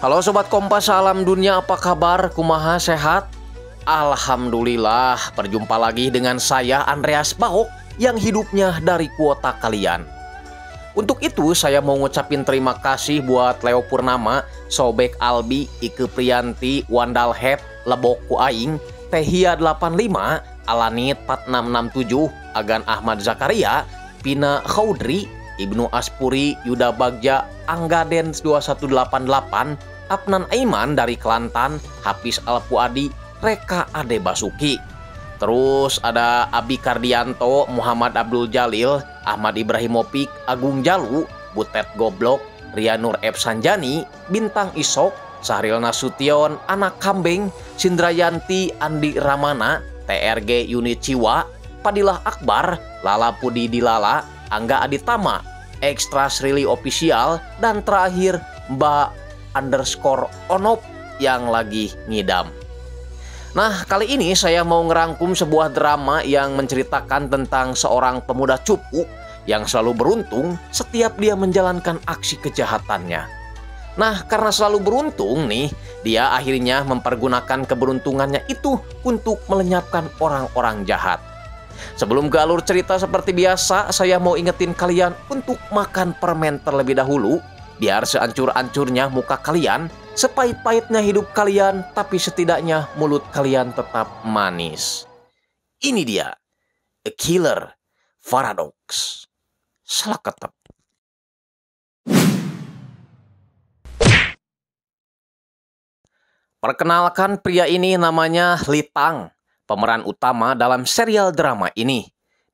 Halo Sobat Kompas, salam dunia apa kabar? Kumaha sehat? Alhamdulillah, berjumpa lagi dengan saya Andreas Bahok yang hidupnya dari kuota kalian. Untuk itu saya mau ngucapin terima kasih buat Leo Purnama, Sobek Albi, Ike Prianti Wandal Hep, Leboku Aing, Tehia 85, Alanit 4667, Agan Ahmad Zakaria, Pina Khaudri, Ibnu Aspuri, Yuda Bagja, Angga Dens 2188, Abnan Aiman dari Kelantan, Hafiz Alpuadi, Reka Ade Basuki. Terus ada Abi Kardianto, Muhammad Abdul Jalil, Ahmad Ibrahim Opik, Agung Jalu, Butet Goblok, Rianur F. Bintang Isok, Sahril Nasution, Anak Kambing, Sindrayanti, Andi Ramana, TRG Yuni Ciwa, Padilah Akbar, Lala Pudi Dilala, Angga Aditama, Ekstra Srili Official, dan terakhir Mbak underscore onop yang lagi ngidam. Nah, kali ini saya mau ngerangkum sebuah drama yang menceritakan tentang seorang pemuda cupu yang selalu beruntung setiap dia menjalankan aksi kejahatannya. Nah, karena selalu beruntung nih, dia akhirnya mempergunakan keberuntungannya itu untuk melenyapkan orang-orang jahat. Sebelum ke alur cerita seperti biasa, saya mau ingetin kalian untuk makan permen terlebih dahulu Biar seancur-ancurnya muka kalian, sepahit-pahitnya hidup kalian, tapi setidaknya mulut kalian tetap manis. Ini dia, A Killer Paradox. Salah ketep. Perkenalkan pria ini namanya Litang, pemeran utama dalam serial drama ini.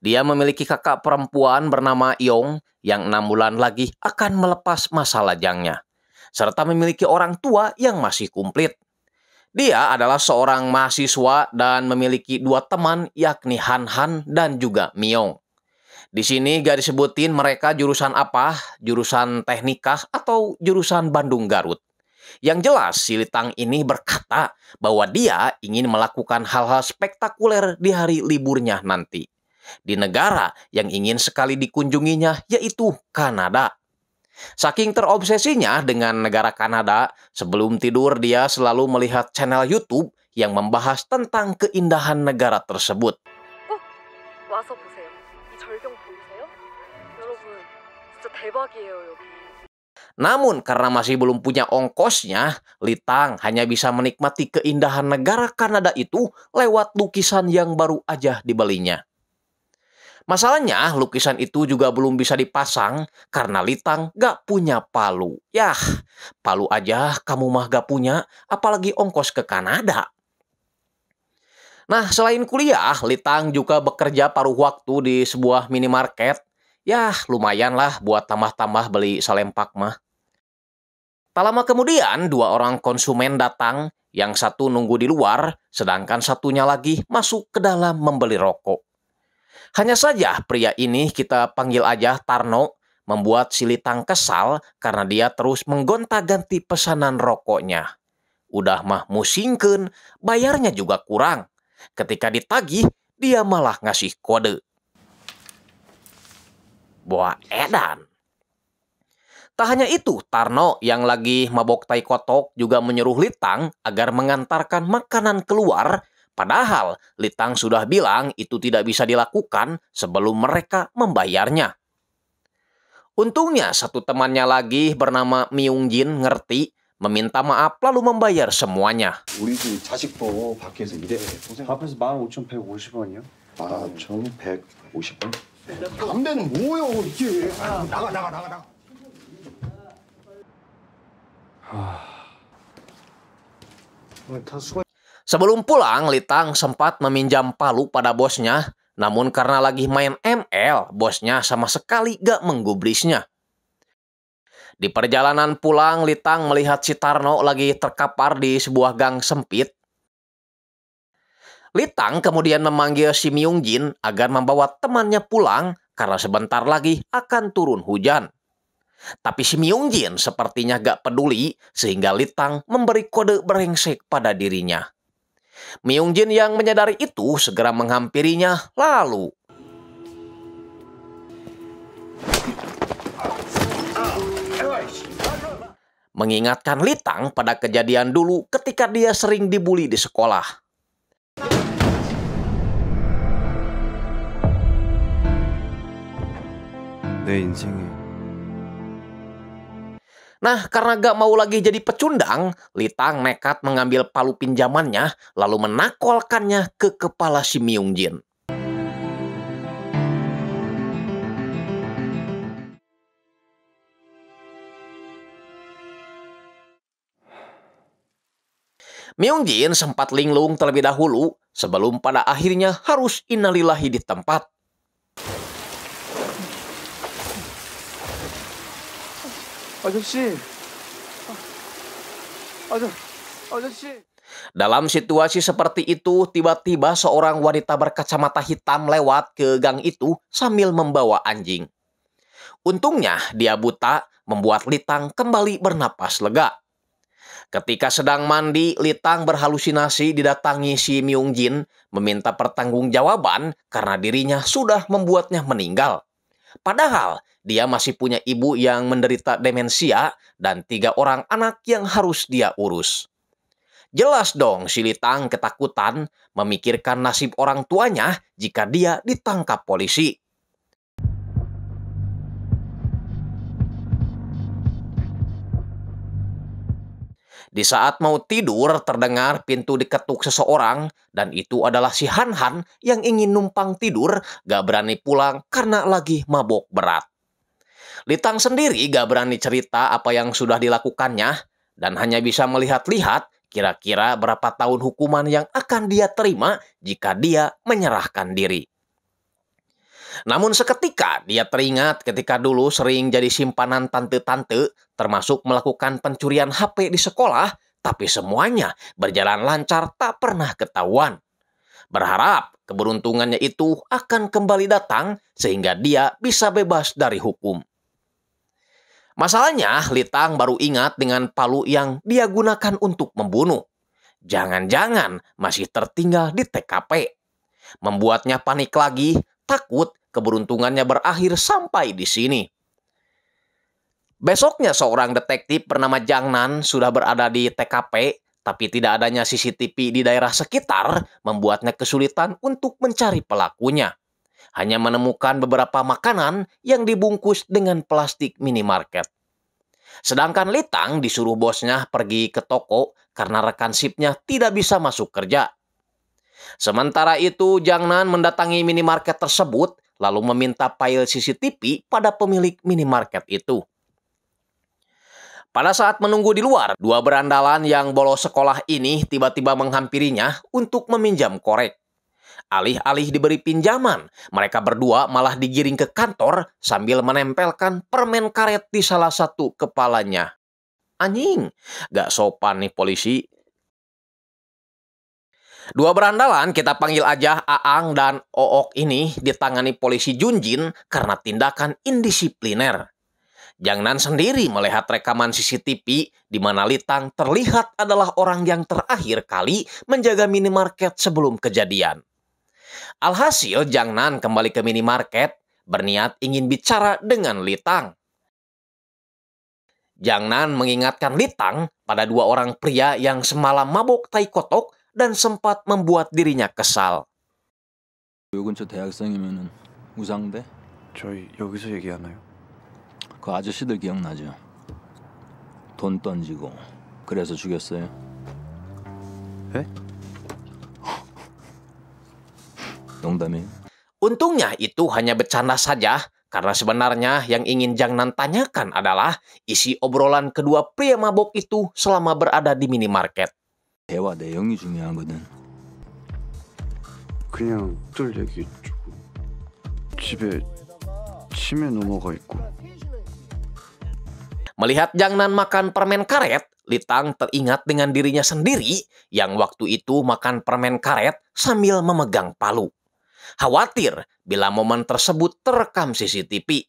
Dia memiliki kakak perempuan bernama Yong yang enam bulan lagi akan melepas masa lajangnya, serta memiliki orang tua yang masih kumplit. Dia adalah seorang mahasiswa dan memiliki dua teman yakni Han Han dan juga Myong. Di sini gak disebutin mereka jurusan apa, jurusan teknikah atau jurusan Bandung Garut. Yang jelas, si Litang ini berkata bahwa dia ingin melakukan hal-hal spektakuler di hari liburnya nanti di negara yang ingin sekali dikunjunginya, yaitu Kanada. Saking terobsesinya dengan negara Kanada, sebelum tidur dia selalu melihat channel YouTube yang membahas tentang keindahan negara tersebut. Namun karena masih belum punya ongkosnya, Litang hanya bisa menikmati keindahan negara Kanada itu lewat lukisan yang baru aja dibelinya. Masalahnya lukisan itu juga belum bisa dipasang karena Litang gak punya palu. Yah, palu aja kamu mah gak punya, apalagi ongkos ke Kanada. Nah, selain kuliah, Litang juga bekerja paruh waktu di sebuah minimarket. Yah, lumayanlah buat tambah-tambah beli selempak mah. Tak lama kemudian, dua orang konsumen datang, yang satu nunggu di luar, sedangkan satunya lagi masuk ke dalam membeli rokok. Hanya saja pria ini kita panggil aja Tarno membuat Silitang kesal karena dia terus menggonta-ganti pesanan rokoknya. Udah mah musingkan, bayarnya juga kurang. Ketika ditagih, dia malah ngasih kode. Buah edan. Tak hanya itu, Tarno yang lagi mabok tai kotok juga menyuruh Litang agar mengantarkan makanan keluar Padahal Litang sudah bilang itu tidak bisa dilakukan sebelum mereka membayarnya. Untungnya satu temannya lagi bernama Myung Jin ngerti, meminta maaf lalu membayar semuanya. Sebelum pulang, Litang sempat meminjam palu pada bosnya, namun karena lagi main ML, bosnya sama sekali gak menggubrisnya. Di perjalanan pulang, Litang melihat si Tarno lagi terkapar di sebuah gang sempit. Litang kemudian memanggil si Myung Jin agar membawa temannya pulang karena sebentar lagi akan turun hujan. Tapi si Myung Jin sepertinya gak peduli sehingga Litang memberi kode berengsek pada dirinya. Myung Jin yang menyadari itu segera menghampirinya lalu. Mengingatkan Litang pada kejadian dulu ketika dia sering dibully di sekolah. Dia Nah, karena gak mau lagi jadi pecundang, Litang nekat mengambil palu pinjamannya lalu menakolkannya ke kepala si Myung Jin. Myung Jin sempat linglung terlebih dahulu sebelum pada akhirnya harus inalilahi di tempat. 아저씨. 아저, 아저씨. Dalam situasi seperti itu, tiba-tiba seorang wanita berkacamata hitam lewat ke gang itu sambil membawa anjing. Untungnya dia buta, membuat Litang kembali bernapas lega. Ketika sedang mandi, Litang berhalusinasi didatangi si Myung Jin meminta pertanggungjawaban karena dirinya sudah membuatnya meninggal. Padahal dia masih punya ibu yang menderita demensia dan tiga orang anak yang harus dia urus. Jelas dong si Litang ketakutan memikirkan nasib orang tuanya jika dia ditangkap polisi. Di saat mau tidur, terdengar pintu diketuk seseorang, dan itu adalah si Han-Han yang ingin numpang tidur, gak berani pulang karena lagi mabok berat. Litang sendiri gak berani cerita apa yang sudah dilakukannya, dan hanya bisa melihat-lihat kira-kira berapa tahun hukuman yang akan dia terima jika dia menyerahkan diri. Namun seketika dia teringat ketika dulu sering jadi simpanan tante-tante, termasuk melakukan pencurian HP di sekolah, tapi semuanya berjalan lancar tak pernah ketahuan. Berharap keberuntungannya itu akan kembali datang sehingga dia bisa bebas dari hukum. Masalahnya, Litang baru ingat dengan palu yang dia gunakan untuk membunuh. Jangan-jangan masih tertinggal di TKP. Membuatnya panik lagi, takut Keberuntungannya berakhir sampai di sini. Besoknya seorang detektif bernama Jang Nan sudah berada di TKP, tapi tidak adanya CCTV di daerah sekitar membuatnya kesulitan untuk mencari pelakunya. Hanya menemukan beberapa makanan yang dibungkus dengan plastik minimarket. Sedangkan Litang disuruh bosnya pergi ke toko karena rekan sipnya tidak bisa masuk kerja. Sementara itu, Jang Nan mendatangi minimarket tersebut lalu meminta file CCTV pada pemilik minimarket itu. Pada saat menunggu di luar, dua berandalan yang bolos sekolah ini tiba-tiba menghampirinya untuk meminjam korek. Alih-alih diberi pinjaman, mereka berdua malah digiring ke kantor sambil menempelkan permen karet di salah satu kepalanya. Anjing, gak sopan nih polisi, Dua berandalan kita panggil aja Aang dan Ook ini ditangani polisi Junjin karena tindakan indisipliner. Jangnan sendiri melihat rekaman CCTV di mana Litang terlihat adalah orang yang terakhir kali menjaga minimarket sebelum kejadian. Alhasil Jangnan kembali ke minimarket berniat ingin bicara dengan Litang. Jangnan mengingatkan Litang pada dua orang pria yang semalam mabuk tai kotok dan sempat membuat dirinya kesal. 우상대? 저희 여기서 얘기하나요? 그 아저씨들 기억나죠? 돈 던지고 그래서 죽였어요. 에? Untungnya itu hanya bercanda saja, karena sebenarnya yang ingin Nan tanyakan adalah isi obrolan kedua pria mabok itu selama berada di minimarket. 대화 내용이 중요하거든. 그냥 들 얘기 조금 집에 치매 있고. Melihat Jangnan makan permen karet, Litang teringat dengan dirinya sendiri yang waktu itu makan permen karet sambil memegang palu. Khawatir bila momen tersebut terekam CCTV.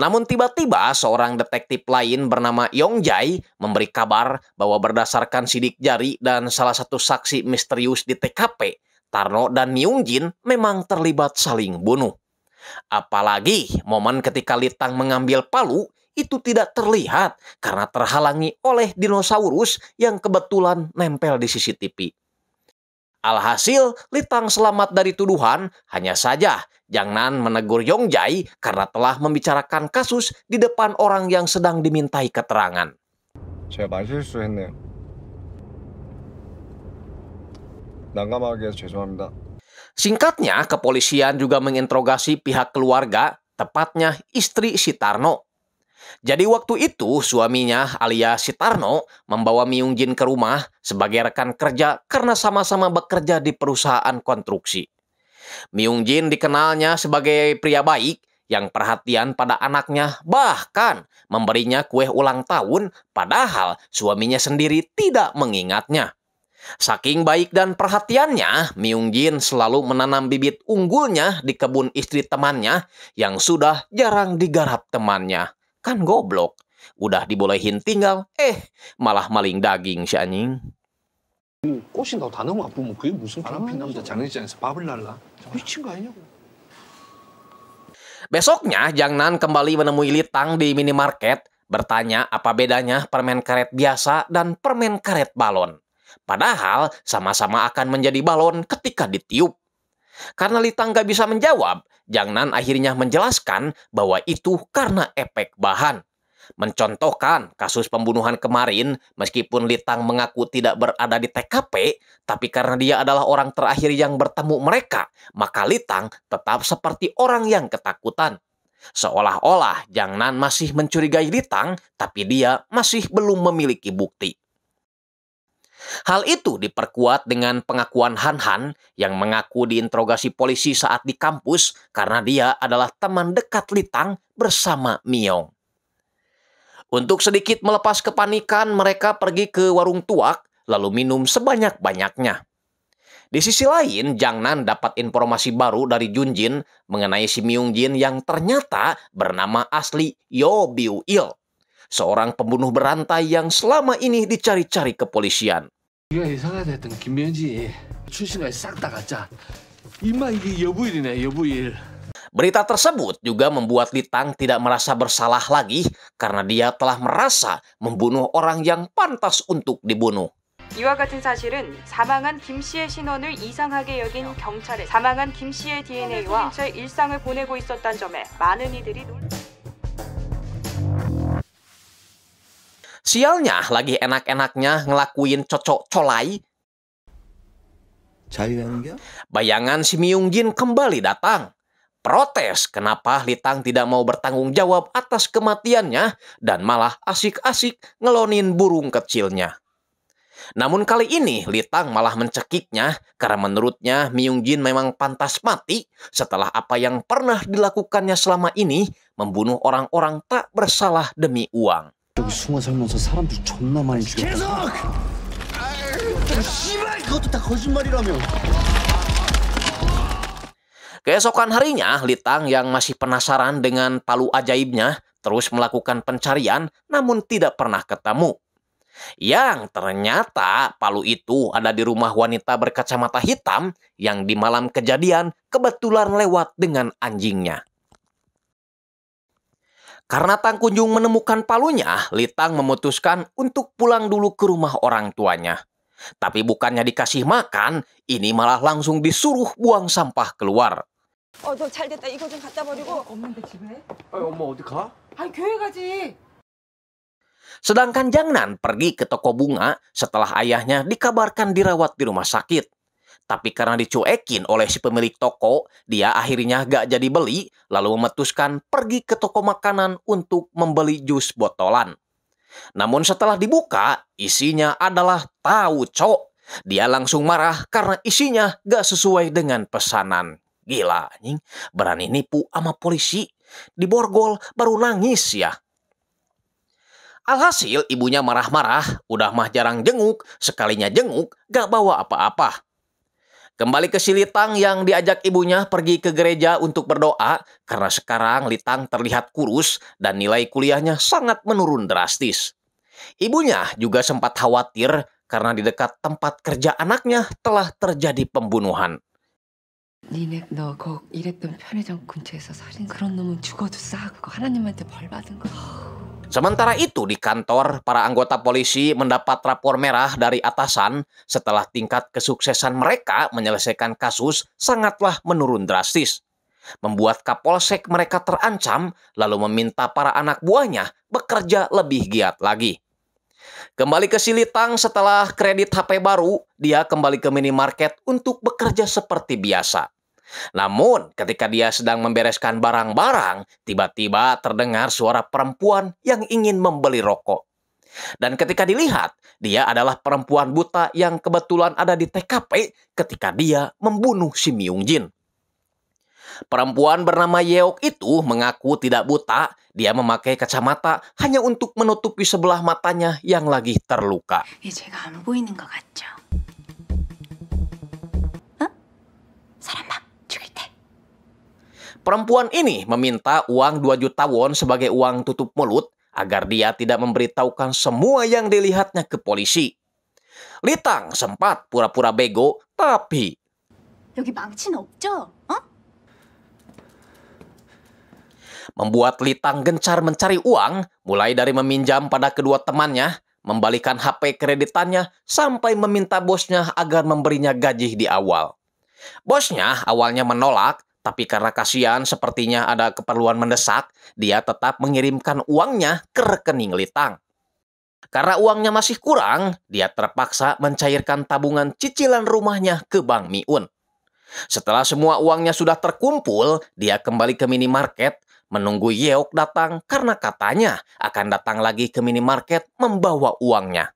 Namun tiba-tiba seorang detektif lain bernama Yong Jai memberi kabar bahwa berdasarkan sidik jari dan salah satu saksi misterius di TKP, Tarno dan Myung Jin memang terlibat saling bunuh. Apalagi momen ketika Litang mengambil palu itu tidak terlihat karena terhalangi oleh dinosaurus yang kebetulan nempel di CCTV. Alhasil, Litang selamat dari tuduhan, hanya saja Jangnan menegur Yongjai karena telah membicarakan kasus di depan orang yang sedang dimintai keterangan. Singkatnya, kepolisian juga menginterogasi pihak keluarga, tepatnya istri Sitarno. Jadi waktu itu suaminya alias Sitarno membawa Myung Jin ke rumah sebagai rekan kerja karena sama-sama bekerja di perusahaan konstruksi. Myung Jin dikenalnya sebagai pria baik yang perhatian pada anaknya bahkan memberinya kue ulang tahun padahal suaminya sendiri tidak mengingatnya. Saking baik dan perhatiannya, Myung Jin selalu menanam bibit unggulnya di kebun istri temannya yang sudah jarang digarap temannya. Kan goblok. Udah dibolehin tinggal, eh malah maling daging si anjing. Besoknya, Jang Nan Besoknya, kembali menemui Litang di minimarket, bertanya apa bedanya permen karet biasa dan permen karet balon. Padahal sama-sama akan menjadi balon ketika ditiup. Karena Litang nggak bisa menjawab, Jiang akhirnya menjelaskan bahwa itu karena efek bahan. Mencontohkan kasus pembunuhan kemarin, meskipun Litang mengaku tidak berada di TKP, tapi karena dia adalah orang terakhir yang bertemu mereka, maka Litang tetap seperti orang yang ketakutan. Seolah-olah Jiang masih mencurigai Litang, tapi dia masih belum memiliki bukti. Hal itu diperkuat dengan pengakuan Han-Han yang mengaku diinterogasi polisi saat di kampus karena dia adalah teman dekat Litang bersama Miong. Untuk sedikit melepas kepanikan, mereka pergi ke warung tuak lalu minum sebanyak-banyaknya. Di sisi lain, Jang Nan dapat informasi baru dari Junjin mengenai si Myung Jin yang ternyata bernama asli Yo Biu Il seorang pembunuh berantai yang selama ini dicari-cari kepolisian. Iya, iya, eh, nah, Berita tersebut juga membuat Litang tidak merasa bersalah lagi karena dia telah merasa membunuh orang yang pantas untuk dibunuh. 이와 같은 사실은 사망한 김 씨의 신원을 이상하게 여긴 경찰에 사망한 김 씨의 DNA와 일상을 보내고 있었다는 점에 많은 이들이 놀랐습니다. Sialnya lagi enak-enaknya ngelakuin cocok colai. Bayangan si Myung Jin kembali datang. Protes kenapa Litang tidak mau bertanggung jawab atas kematiannya dan malah asik-asik ngelonin burung kecilnya. Namun kali ini Litang malah mencekiknya karena menurutnya Myung Jin memang pantas mati setelah apa yang pernah dilakukannya selama ini membunuh orang-orang tak bersalah demi uang. 여기 숨어 살면서 사람들 존나 많이 죽여 계속! 씨발 그것도 다 거짓말이라며 Keesokan harinya, Litang yang masih penasaran dengan palu ajaibnya terus melakukan pencarian namun tidak pernah ketemu. Yang ternyata palu itu ada di rumah wanita berkacamata hitam yang di malam kejadian kebetulan lewat dengan anjingnya. Karena Tang Kunjung menemukan palunya, Litang memutuskan untuk pulang dulu ke rumah orang tuanya. Tapi bukannya dikasih makan, ini malah langsung disuruh buang sampah keluar. Sedangkan Jangnan pergi ke toko bunga setelah ayahnya dikabarkan dirawat di rumah sakit. Tapi karena dicuekin oleh si pemilik toko, dia akhirnya gak jadi beli, lalu memutuskan pergi ke toko makanan untuk membeli jus botolan. Namun setelah dibuka, isinya adalah tauco. Dia langsung marah karena isinya gak sesuai dengan pesanan. Gila, anjing. Berani nipu sama polisi. Diborgol baru nangis ya. Alhasil ibunya marah-marah, udah mah jarang jenguk, sekalinya jenguk gak bawa apa-apa. Kembali ke si Litang yang diajak ibunya pergi ke gereja untuk berdoa karena sekarang Litang terlihat kurus dan nilai kuliahnya sangat menurun drastis. Ibunya juga sempat khawatir karena di dekat tempat kerja anaknya telah terjadi pembunuhan. Sementara itu di kantor, para anggota polisi mendapat rapor merah dari atasan setelah tingkat kesuksesan mereka menyelesaikan kasus sangatlah menurun drastis. Membuat Kapolsek mereka terancam lalu meminta para anak buahnya bekerja lebih giat lagi. Kembali ke Silitang setelah kredit HP baru, dia kembali ke minimarket untuk bekerja seperti biasa. Namun, ketika dia sedang membereskan barang-barang, tiba-tiba terdengar suara perempuan yang ingin membeli rokok. Dan ketika dilihat, dia adalah perempuan buta yang kebetulan ada di TKP ketika dia membunuh si Myung Jin. Perempuan bernama Yeok itu mengaku tidak buta. Dia memakai kacamata hanya untuk menutupi sebelah matanya yang lagi terluka. Perempuan ini meminta uang 2 juta won sebagai uang tutup mulut agar dia tidak memberitahukan semua yang dilihatnya ke polisi. Litang sempat pura-pura bego, tapi... Membuat Litang gencar mencari uang, mulai dari meminjam pada kedua temannya, membalikan HP kreditannya, sampai meminta bosnya agar memberinya gaji di awal. Bosnya awalnya menolak, tapi karena kasihan sepertinya ada keperluan mendesak, dia tetap mengirimkan uangnya ke rekening Litang. Karena uangnya masih kurang, dia terpaksa mencairkan tabungan cicilan rumahnya ke Bang Miun. Setelah semua uangnya sudah terkumpul, dia kembali ke minimarket menunggu Yeok datang karena katanya akan datang lagi ke minimarket membawa uangnya.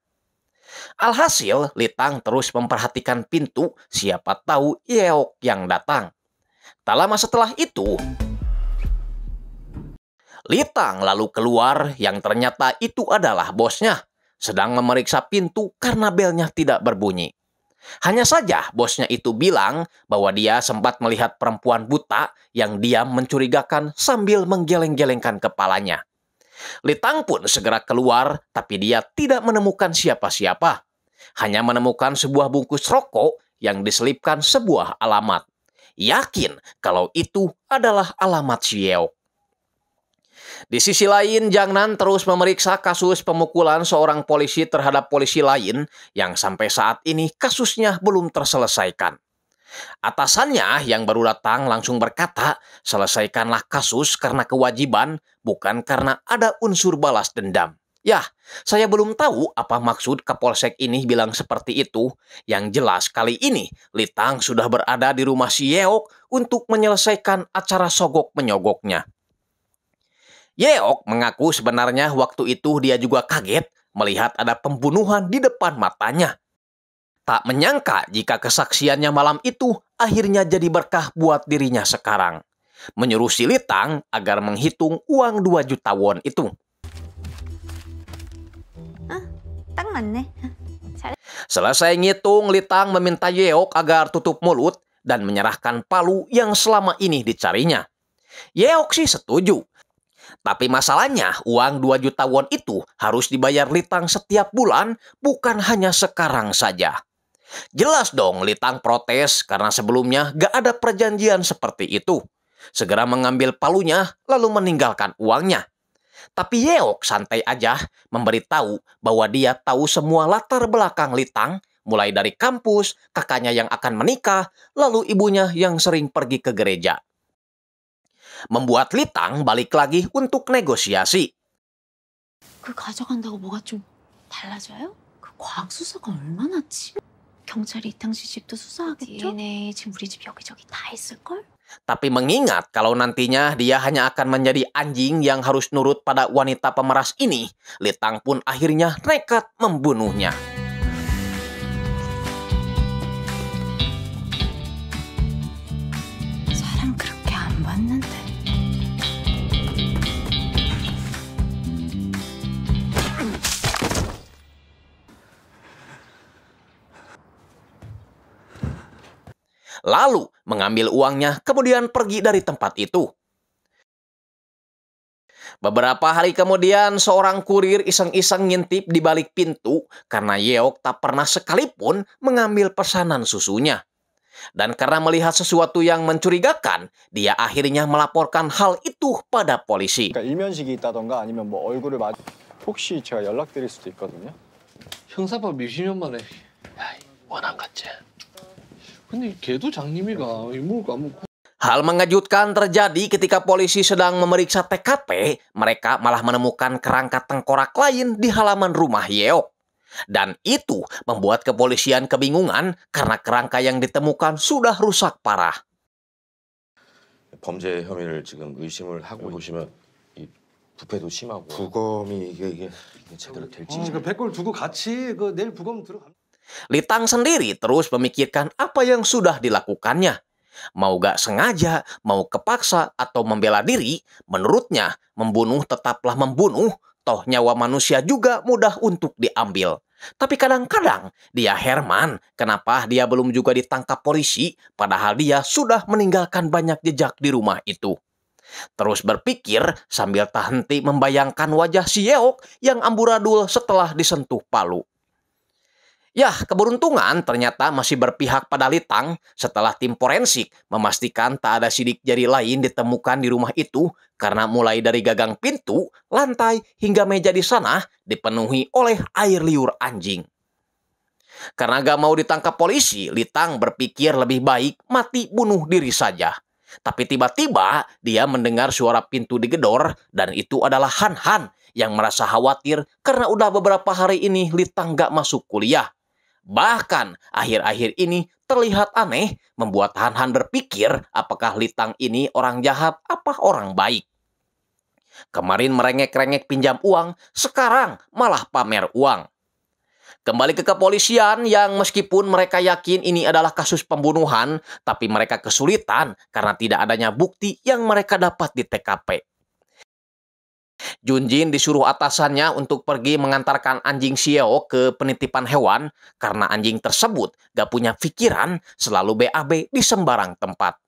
Alhasil, Litang terus memperhatikan pintu siapa tahu Yeok yang datang. Tak lama setelah itu, Litang lalu keluar yang ternyata itu adalah bosnya sedang memeriksa pintu karena belnya tidak berbunyi. Hanya saja bosnya itu bilang bahwa dia sempat melihat perempuan buta yang diam mencurigakan sambil menggeleng-gelengkan kepalanya. Litang pun segera keluar tapi dia tidak menemukan siapa-siapa. Hanya menemukan sebuah bungkus rokok yang diselipkan sebuah alamat yakin kalau itu adalah alamat Xiao. Di sisi lain, Nan terus memeriksa kasus pemukulan seorang polisi terhadap polisi lain yang sampai saat ini kasusnya belum terselesaikan. Atasannya yang baru datang langsung berkata, selesaikanlah kasus karena kewajiban, bukan karena ada unsur balas dendam. Ya, saya belum tahu apa maksud Kapolsek ini bilang seperti itu. Yang jelas kali ini, Litang sudah berada di rumah si Yeok untuk menyelesaikan acara sogok-menyogoknya. Yeok mengaku sebenarnya waktu itu dia juga kaget melihat ada pembunuhan di depan matanya. Tak menyangka jika kesaksiannya malam itu akhirnya jadi berkah buat dirinya sekarang. Menyuruh si Litang agar menghitung uang 2 juta won itu. Selesai ngitung, Litang meminta Yeok agar tutup mulut dan menyerahkan palu yang selama ini dicarinya. Yeok sih setuju. Tapi masalahnya uang 2 juta won itu harus dibayar Litang setiap bulan bukan hanya sekarang saja. Jelas dong Litang protes karena sebelumnya gak ada perjanjian seperti itu. Segera mengambil palunya lalu meninggalkan uangnya. Tapi Yeok santai aja memberitahu bahwa dia tahu semua latar belakang Litang, mulai dari kampus, kakaknya yang akan menikah, lalu ibunya yang sering pergi ke gereja. Membuat Litang balik lagi untuk negosiasi. 그 tapi mengingat kalau nantinya dia hanya akan menjadi anjing yang harus nurut pada wanita pemeras ini, Litang pun akhirnya nekat membunuhnya. lalu mengambil uangnya kemudian pergi dari tempat itu. Beberapa hari kemudian, seorang kurir iseng-iseng ngintip di balik pintu karena Yeok tak pernah sekalipun mengambil pesanan susunya. Dan karena melihat sesuatu yang mencurigakan, dia akhirnya melaporkan hal itu pada polisi. Hal mengejutkan terjadi ketika polisi sedang memeriksa TKP, mereka malah menemukan kerangka tengkorak lain di halaman rumah Yeok. Dan itu membuat kepolisian kebingungan karena kerangka yang ditemukan sudah rusak parah. 범죄 혐의를 지금 의심을 하고 보시면 부패도 심하고 부검이 이게, 이게 제대로 될지. 어, 그 백골 두고 같이 그 내일 부검 들어갑니다. Litang sendiri terus memikirkan apa yang sudah dilakukannya. Mau gak sengaja, mau kepaksa, atau membela diri, menurutnya membunuh tetaplah membunuh, toh nyawa manusia juga mudah untuk diambil. Tapi kadang-kadang dia Herman, kenapa dia belum juga ditangkap polisi padahal dia sudah meninggalkan banyak jejak di rumah itu. Terus berpikir sambil tak henti membayangkan wajah si Yeok yang amburadul setelah disentuh palu. Ya, keberuntungan ternyata masih berpihak pada Litang setelah tim forensik memastikan tak ada sidik jari lain ditemukan di rumah itu karena mulai dari gagang pintu, lantai, hingga meja di sana dipenuhi oleh air liur anjing. Karena gak mau ditangkap polisi, Litang berpikir lebih baik mati bunuh diri saja. Tapi tiba-tiba dia mendengar suara pintu digedor dan itu adalah Han Han yang merasa khawatir karena udah beberapa hari ini Litang gak masuk kuliah. Bahkan akhir-akhir ini terlihat aneh membuat Han-Han berpikir apakah Litang ini orang jahat apa orang baik. Kemarin merengek-rengek pinjam uang, sekarang malah pamer uang. Kembali ke kepolisian yang meskipun mereka yakin ini adalah kasus pembunuhan, tapi mereka kesulitan karena tidak adanya bukti yang mereka dapat di TKP. Junjin disuruh atasannya untuk pergi mengantarkan anjing Xiao ke penitipan hewan karena anjing tersebut gak punya pikiran selalu BAB di sembarang tempat.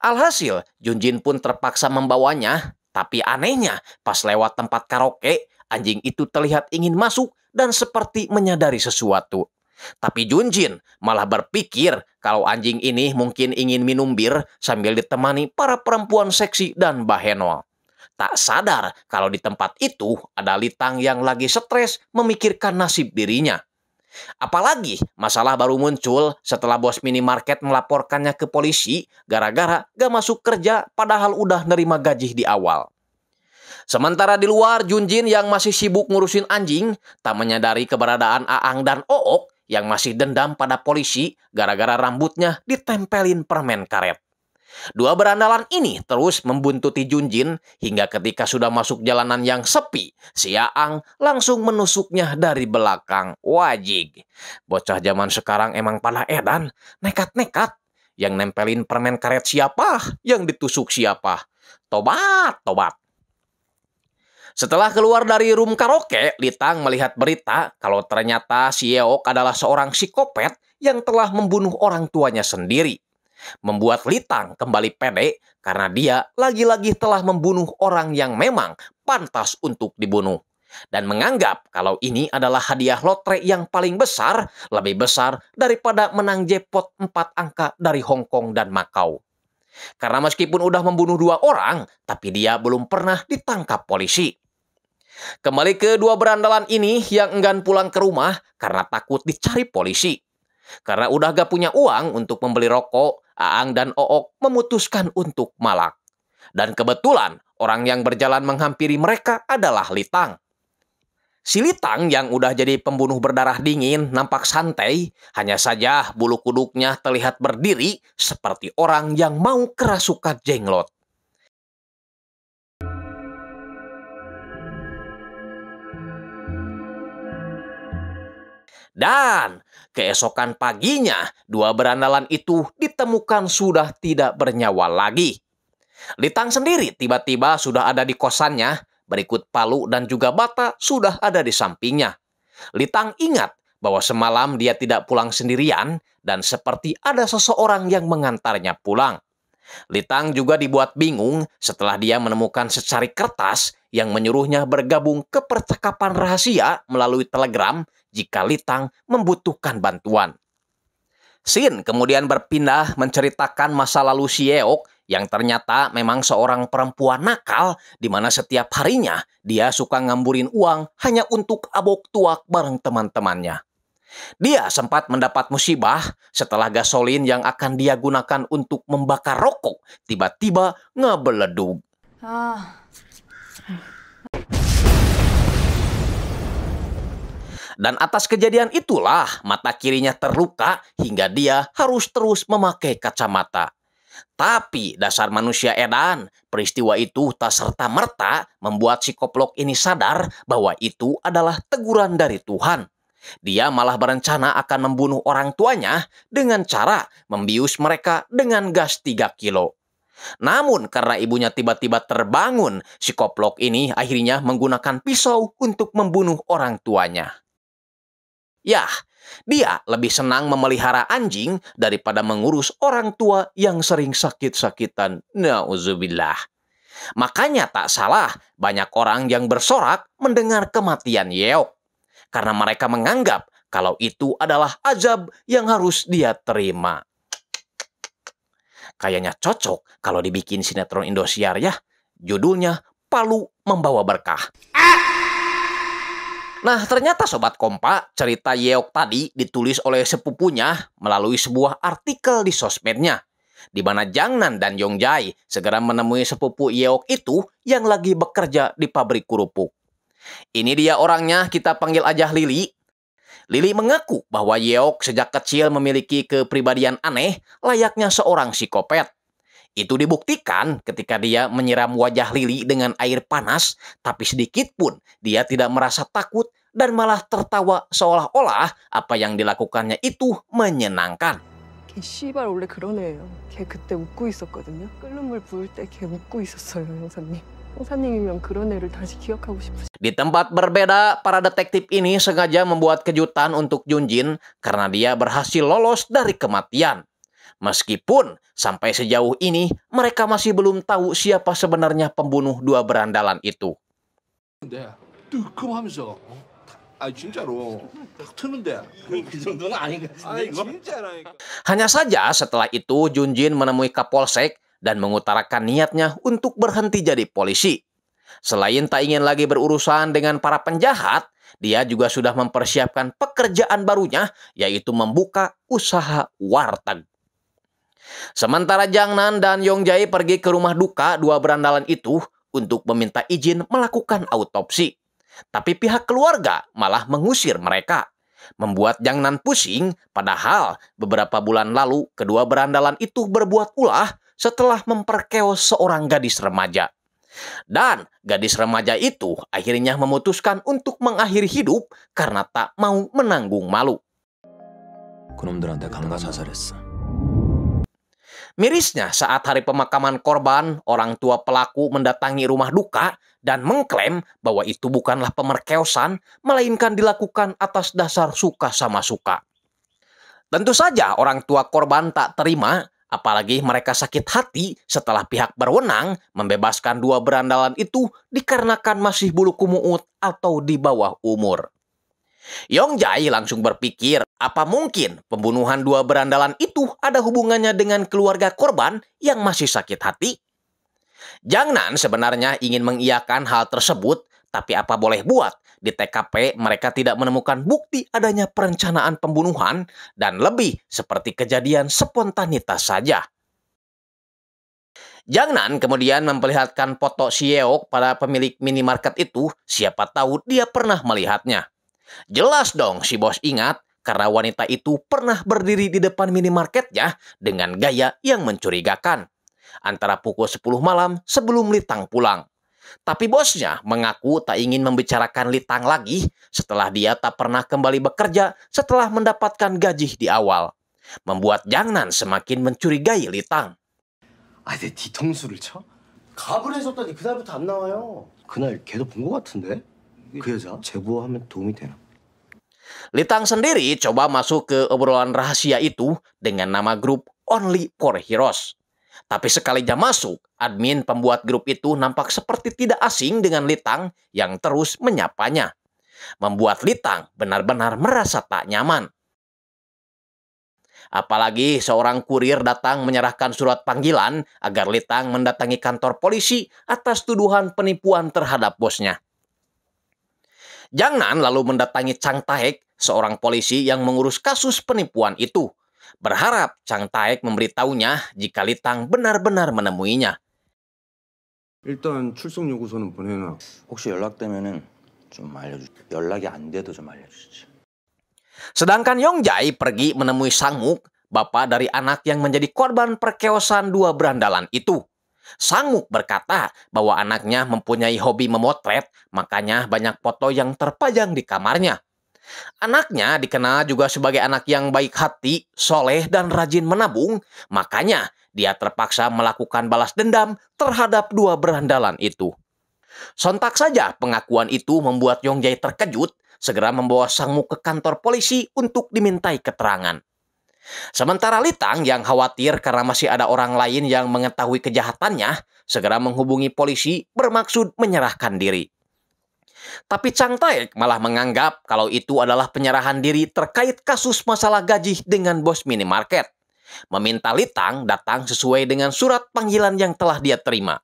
Alhasil, Junjin pun terpaksa membawanya, tapi anehnya pas lewat tempat karaoke, anjing itu terlihat ingin masuk dan seperti menyadari sesuatu. Tapi Junjin malah berpikir kalau anjing ini mungkin ingin minum bir sambil ditemani para perempuan seksi dan bahenol. Tak sadar kalau di tempat itu ada Litang yang lagi stres memikirkan nasib dirinya. Apalagi masalah baru muncul setelah bos minimarket melaporkannya ke polisi gara-gara gak masuk kerja padahal udah nerima gaji di awal. Sementara di luar Junjin yang masih sibuk ngurusin anjing tak menyadari keberadaan Aang dan Ook yang masih dendam pada polisi gara-gara rambutnya ditempelin permen karet. Dua berandalan ini terus membuntuti Junjin hingga ketika sudah masuk jalanan yang sepi, Siaang langsung menusuknya dari belakang. Wajig. Bocah zaman sekarang emang pada edan, nekat-nekat. Yang nempelin permen karet siapa, yang ditusuk siapa. Tobat, tobat. Setelah keluar dari room karaoke, Litang melihat berita kalau ternyata si adalah seorang psikopat yang telah membunuh orang tuanya sendiri. Membuat Litang kembali pede karena dia lagi-lagi telah membunuh orang yang memang pantas untuk dibunuh. Dan menganggap kalau ini adalah hadiah lotre yang paling besar, lebih besar daripada menang jepot empat angka dari Hong Kong dan Makau. Karena meskipun udah membunuh dua orang, tapi dia belum pernah ditangkap polisi. Kembali ke dua berandalan ini yang enggan pulang ke rumah karena takut dicari polisi. Karena udah gak punya uang untuk membeli rokok, Aang dan Ook memutuskan untuk malak. Dan kebetulan orang yang berjalan menghampiri mereka adalah Litang. Si Litang yang udah jadi pembunuh berdarah dingin nampak santai, hanya saja bulu kuduknya terlihat berdiri seperti orang yang mau kerasukan jenglot. Dan Keesokan paginya, dua berandalan itu ditemukan sudah tidak bernyawa lagi. Litang sendiri tiba-tiba sudah ada di kosannya, berikut Palu dan juga Bata sudah ada di sampingnya. Litang ingat bahwa semalam dia tidak pulang sendirian dan seperti ada seseorang yang mengantarnya pulang. Litang juga dibuat bingung setelah dia menemukan secari kertas yang menyuruhnya bergabung ke percakapan rahasia melalui telegram jika Litang membutuhkan bantuan. Sin kemudian berpindah menceritakan masa lalu Yeok yang ternyata memang seorang perempuan nakal di mana setiap harinya dia suka ngamburin uang hanya untuk abok tuak bareng teman-temannya. Dia sempat mendapat musibah setelah gasolin yang akan dia gunakan untuk membakar rokok tiba-tiba ngebeledug. Ah. Dan atas kejadian itulah mata kirinya terluka hingga dia harus terus memakai kacamata. Tapi dasar manusia edan, peristiwa itu tak serta-merta membuat si koplok ini sadar bahwa itu adalah teguran dari Tuhan. Dia malah berencana akan membunuh orang tuanya dengan cara membius mereka dengan gas 3 kilo. Namun karena ibunya tiba-tiba terbangun, si koplok ini akhirnya menggunakan pisau untuk membunuh orang tuanya. Yah, dia lebih senang memelihara anjing daripada mengurus orang tua yang sering sakit-sakitan. Nauzubillah. Makanya tak salah banyak orang yang bersorak mendengar kematian Yeok karena mereka menganggap kalau itu adalah azab yang harus dia terima. Kayaknya cocok kalau dibikin sinetron Indosiar ya. Judulnya Palu Membawa Berkah. Nah ternyata Sobat Kompa, cerita Yeok tadi ditulis oleh sepupunya melalui sebuah artikel di sosmednya. Di mana Jangnan dan Yongjai segera menemui sepupu Yeok itu yang lagi bekerja di pabrik kerupuk. Ini dia orangnya, kita panggil aja Lili. Lili mengaku bahwa Yeok sejak kecil memiliki kepribadian aneh layaknya seorang psikopat. Itu dibuktikan ketika dia menyiram wajah Lili dengan air panas, tapi sedikit pun dia tidak merasa takut dan malah tertawa seolah-olah apa yang dilakukannya itu menyenangkan. Di tempat berbeda, para detektif ini sengaja membuat kejutan untuk Junjin karena dia berhasil lolos dari kematian. Meskipun sampai sejauh ini mereka masih belum tahu siapa sebenarnya pembunuh dua berandalan itu. Hanya saja setelah itu Junjin menemui Kapolsek dan mengutarakan niatnya untuk berhenti jadi polisi. Selain tak ingin lagi berurusan dengan para penjahat, dia juga sudah mempersiapkan pekerjaan barunya, yaitu membuka usaha warteg. Sementara Jangnan dan Yong Yongjai pergi ke rumah duka dua berandalan itu untuk meminta izin melakukan autopsi. Tapi pihak keluarga malah mengusir mereka. Membuat Jangnan pusing, padahal beberapa bulan lalu kedua berandalan itu berbuat ulah setelah memperkeos seorang gadis remaja. Dan gadis remaja itu akhirnya memutuskan untuk mengakhiri hidup karena tak mau menanggung malu. Mirisnya saat hari pemakaman korban, orang tua pelaku mendatangi rumah duka dan mengklaim bahwa itu bukanlah pemerkeosan, melainkan dilakukan atas dasar suka sama suka. Tentu saja orang tua korban tak terima Apalagi mereka sakit hati setelah pihak berwenang membebaskan dua berandalan itu dikarenakan masih bulu kumuut atau di bawah umur. Yong Jai langsung berpikir, apa mungkin pembunuhan dua berandalan itu ada hubungannya dengan keluarga korban yang masih sakit hati? Jang sebenarnya ingin mengiyakan hal tersebut tapi apa boleh buat, di TKP mereka tidak menemukan bukti adanya perencanaan pembunuhan dan lebih seperti kejadian spontanitas saja. Jangan kemudian memperlihatkan foto Sieok pada pemilik minimarket itu, siapa tahu dia pernah melihatnya. Jelas dong si bos ingat, karena wanita itu pernah berdiri di depan minimarketnya dengan gaya yang mencurigakan. Antara pukul 10 malam sebelum Litang pulang. Tapi bosnya mengaku tak ingin membicarakan Litang lagi setelah dia tak pernah kembali bekerja setelah mendapatkan gaji di awal. Membuat Jangnan semakin mencurigai Litang. Ada 쳐? 갑을 그날부터 안 나와요. 그날 걔도 같은데? 그 여자 제보하면 도움이 Litang sendiri coba masuk ke obrolan rahasia itu dengan nama grup Only for Heroes. Tapi sekali jam masuk, admin pembuat grup itu nampak seperti tidak asing dengan Litang yang terus menyapanya. Membuat Litang benar-benar merasa tak nyaman. Apalagi seorang kurir datang menyerahkan surat panggilan agar Litang mendatangi kantor polisi atas tuduhan penipuan terhadap bosnya. Jangan lalu mendatangi Chang Taek, seorang polisi yang mengurus kasus penipuan itu berharap Chang Taek memberitahunya jika Litang benar-benar menemuinya. 일단 출석 요구서는 Sedangkan pergi menemui Sangmuk, bapak dari anak yang menjadi korban perkeosan dua berandalan itu. Sangmuk berkata bahwa anaknya mempunyai hobi memotret, makanya banyak foto yang terpajang di kamarnya. Anaknya dikenal juga sebagai anak yang baik hati, soleh, dan rajin menabung. Makanya, dia terpaksa melakukan balas dendam terhadap dua berandalan itu. Sontak saja pengakuan itu membuat Yong Jae terkejut, segera membawa Sangmu ke kantor polisi untuk dimintai keterangan. Sementara Litang yang khawatir karena masih ada orang lain yang mengetahui kejahatannya, segera menghubungi polisi bermaksud menyerahkan diri. Tapi Chang Taek malah menganggap kalau itu adalah penyerahan diri terkait kasus masalah gaji dengan bos minimarket. Meminta Litang datang sesuai dengan surat panggilan yang telah dia terima.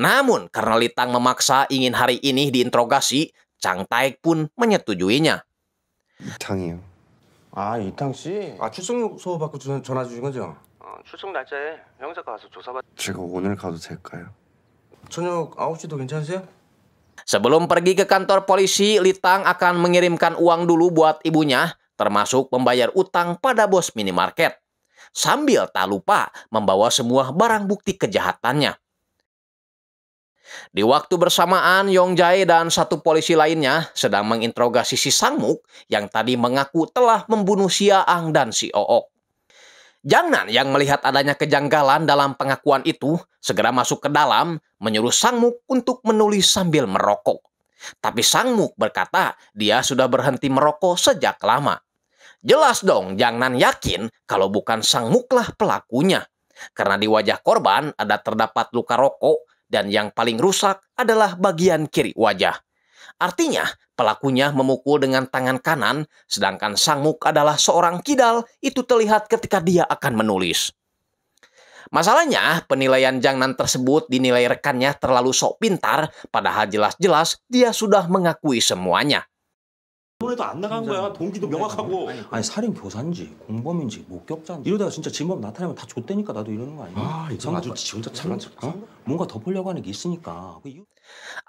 Namun karena Litang memaksa ingin hari ini diinterogasi, Chang Taek pun menyetujuinya. Chang이요. 아, ah 전화 주신 거죠? 조사받 제가 오늘 가도 될까요? 저녁 9시도 괜찮으세요? Sebelum pergi ke kantor polisi, Litang akan mengirimkan uang dulu buat ibunya, termasuk membayar utang pada bos minimarket. Sambil tak lupa membawa semua barang bukti kejahatannya. Di waktu bersamaan, Yong Jae dan satu polisi lainnya sedang menginterogasi si Sangmuk yang tadi mengaku telah membunuh Sia Ang dan si Ook. Jangan yang melihat adanya kejanggalan dalam pengakuan itu segera masuk ke dalam menyuruh Sangmuk untuk menulis sambil merokok. Tapi Sangmuk berkata dia sudah berhenti merokok sejak lama. Jelas dong Jangan yakin kalau bukan Sangmuklah pelakunya. Karena di wajah korban ada terdapat luka rokok dan yang paling rusak adalah bagian kiri wajah. Artinya, pelakunya memukul dengan tangan kanan, sedangkan sang muk adalah seorang kidal. Itu terlihat ketika dia akan menulis. Masalahnya, penilaian Jangnan tersebut dinilai rekannya terlalu sok pintar, padahal jelas-jelas dia sudah mengakui semuanya. 이번에도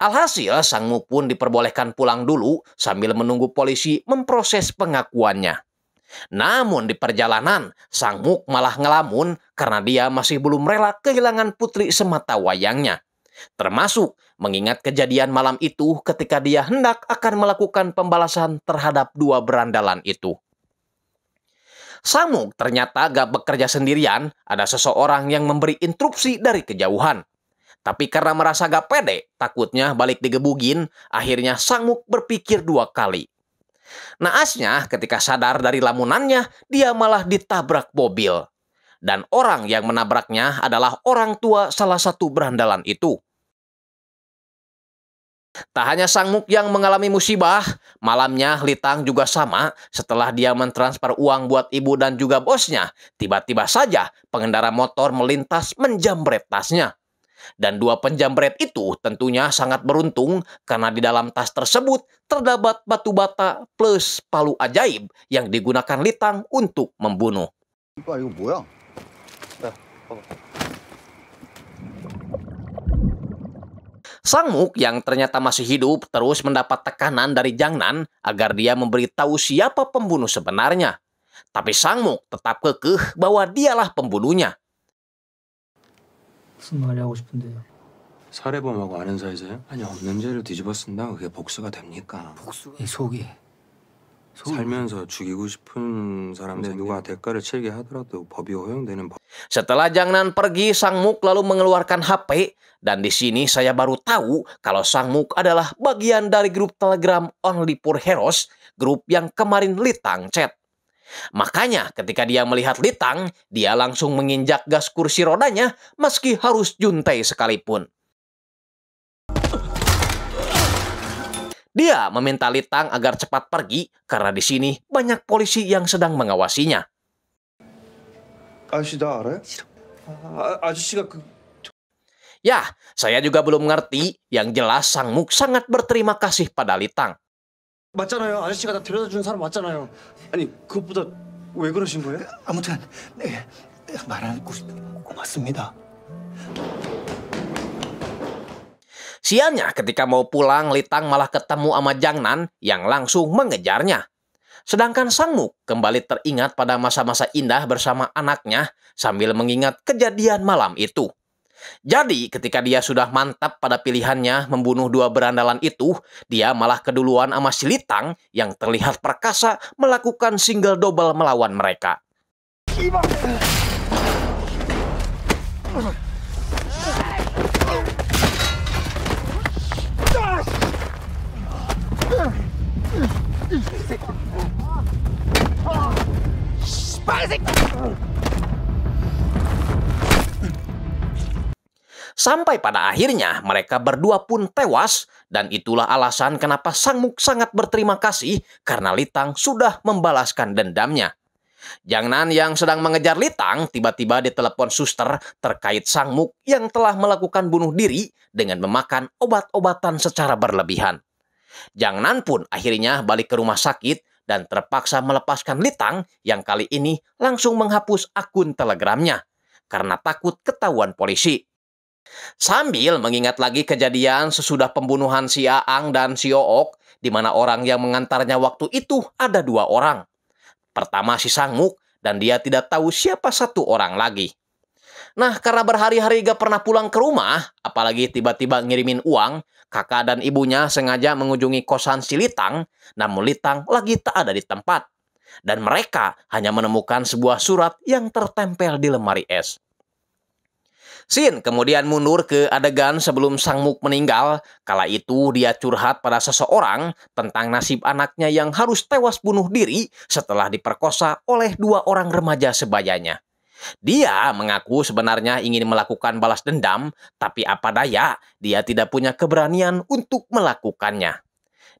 Alhasil, Sangmu pun diperbolehkan pulang dulu sambil menunggu polisi memproses pengakuannya. Namun di perjalanan, Sangmu malah ngelamun karena dia masih belum rela kehilangan putri semata wayangnya. Termasuk mengingat kejadian malam itu ketika dia hendak akan melakukan pembalasan terhadap dua berandalan itu. Samuk ternyata gak bekerja sendirian, ada seseorang yang memberi instruksi dari kejauhan. Tapi karena merasa gak pede, takutnya balik digebugin, akhirnya Sangmuk berpikir dua kali. Naasnya ketika sadar dari lamunannya, dia malah ditabrak mobil. Dan orang yang menabraknya adalah orang tua salah satu berandalan itu. Tak hanya Sangmuk yang mengalami musibah, malamnya Litang juga sama. Setelah dia mentransfer uang buat ibu dan juga bosnya, tiba-tiba saja pengendara motor melintas menjamret tasnya. Dan dua penjamret itu tentunya sangat beruntung karena di dalam tas tersebut terdapat batu bata plus palu ajaib yang digunakan Litang untuk membunuh. Eh, Sang Muk yang ternyata masih hidup terus mendapat tekanan dari Nan agar dia memberitahu siapa pembunuh sebenarnya. Tapi Sang Muk tetap kekeh bahwa dialah pembunuhnya. 무슨 말이 하고 싶은데요? 살해범하고 아는 사이세요? 아니 없는 죄를 뒤집어 쓴다 그게 복수가 됩니까? 복수가 이 속이 Setelah Jangnan pergi, Sang Muk lalu mengeluarkan HP dan di sini saya baru tahu kalau Sang Muk adalah bagian dari grup Telegram Only for Heroes, grup yang kemarin Litang chat. Makanya ketika dia melihat Litang, dia langsung menginjak gas kursi rodanya meski harus juntai sekalipun. Dia meminta Litang agar cepat pergi karena di sini banyak polisi yang sedang mengawasinya. Ya, saya juga belum mengerti. Yang jelas Sang Muk sangat berterima kasih pada Litang. 맞잖아요. 아저씨가 나 데려다 주는 사람 맞잖아요. 아니 그것보다 왜 그러신 거예요? 아무튼 네, 고맙습니다. Sialnya ketika mau pulang Litang malah ketemu sama Jangnan yang langsung mengejarnya. Sedangkan Sang Muk kembali teringat pada masa-masa indah bersama anaknya sambil mengingat kejadian malam itu. Jadi, ketika dia sudah mantap pada pilihannya membunuh dua berandalan itu, dia malah keduluan sama si Litang yang terlihat perkasa melakukan single double melawan mereka. Sampai pada akhirnya mereka berdua pun tewas dan itulah alasan kenapa Sang Muk sangat berterima kasih karena Litang sudah membalaskan dendamnya. Jangnan yang sedang mengejar Litang tiba-tiba ditelepon suster terkait Sang Muk yang telah melakukan bunuh diri dengan memakan obat-obatan secara berlebihan. Jangnan pun akhirnya balik ke rumah sakit dan terpaksa melepaskan Litang yang kali ini langsung menghapus akun telegramnya karena takut ketahuan polisi. Sambil mengingat lagi kejadian sesudah pembunuhan si Aang dan si Ook, di mana orang yang mengantarnya waktu itu ada dua orang. Pertama si Sangmuk, dan dia tidak tahu siapa satu orang lagi. Nah, karena berhari-hari gak pernah pulang ke rumah, apalagi tiba-tiba ngirimin uang, kakak dan ibunya sengaja mengunjungi kosan si Litang, namun Litang lagi tak ada di tempat. Dan mereka hanya menemukan sebuah surat yang tertempel di lemari es. Sin kemudian mundur ke adegan sebelum Sang Muk meninggal. Kala itu dia curhat pada seseorang tentang nasib anaknya yang harus tewas bunuh diri setelah diperkosa oleh dua orang remaja sebayanya. Dia mengaku sebenarnya ingin melakukan balas dendam, tapi apa daya, dia tidak punya keberanian untuk melakukannya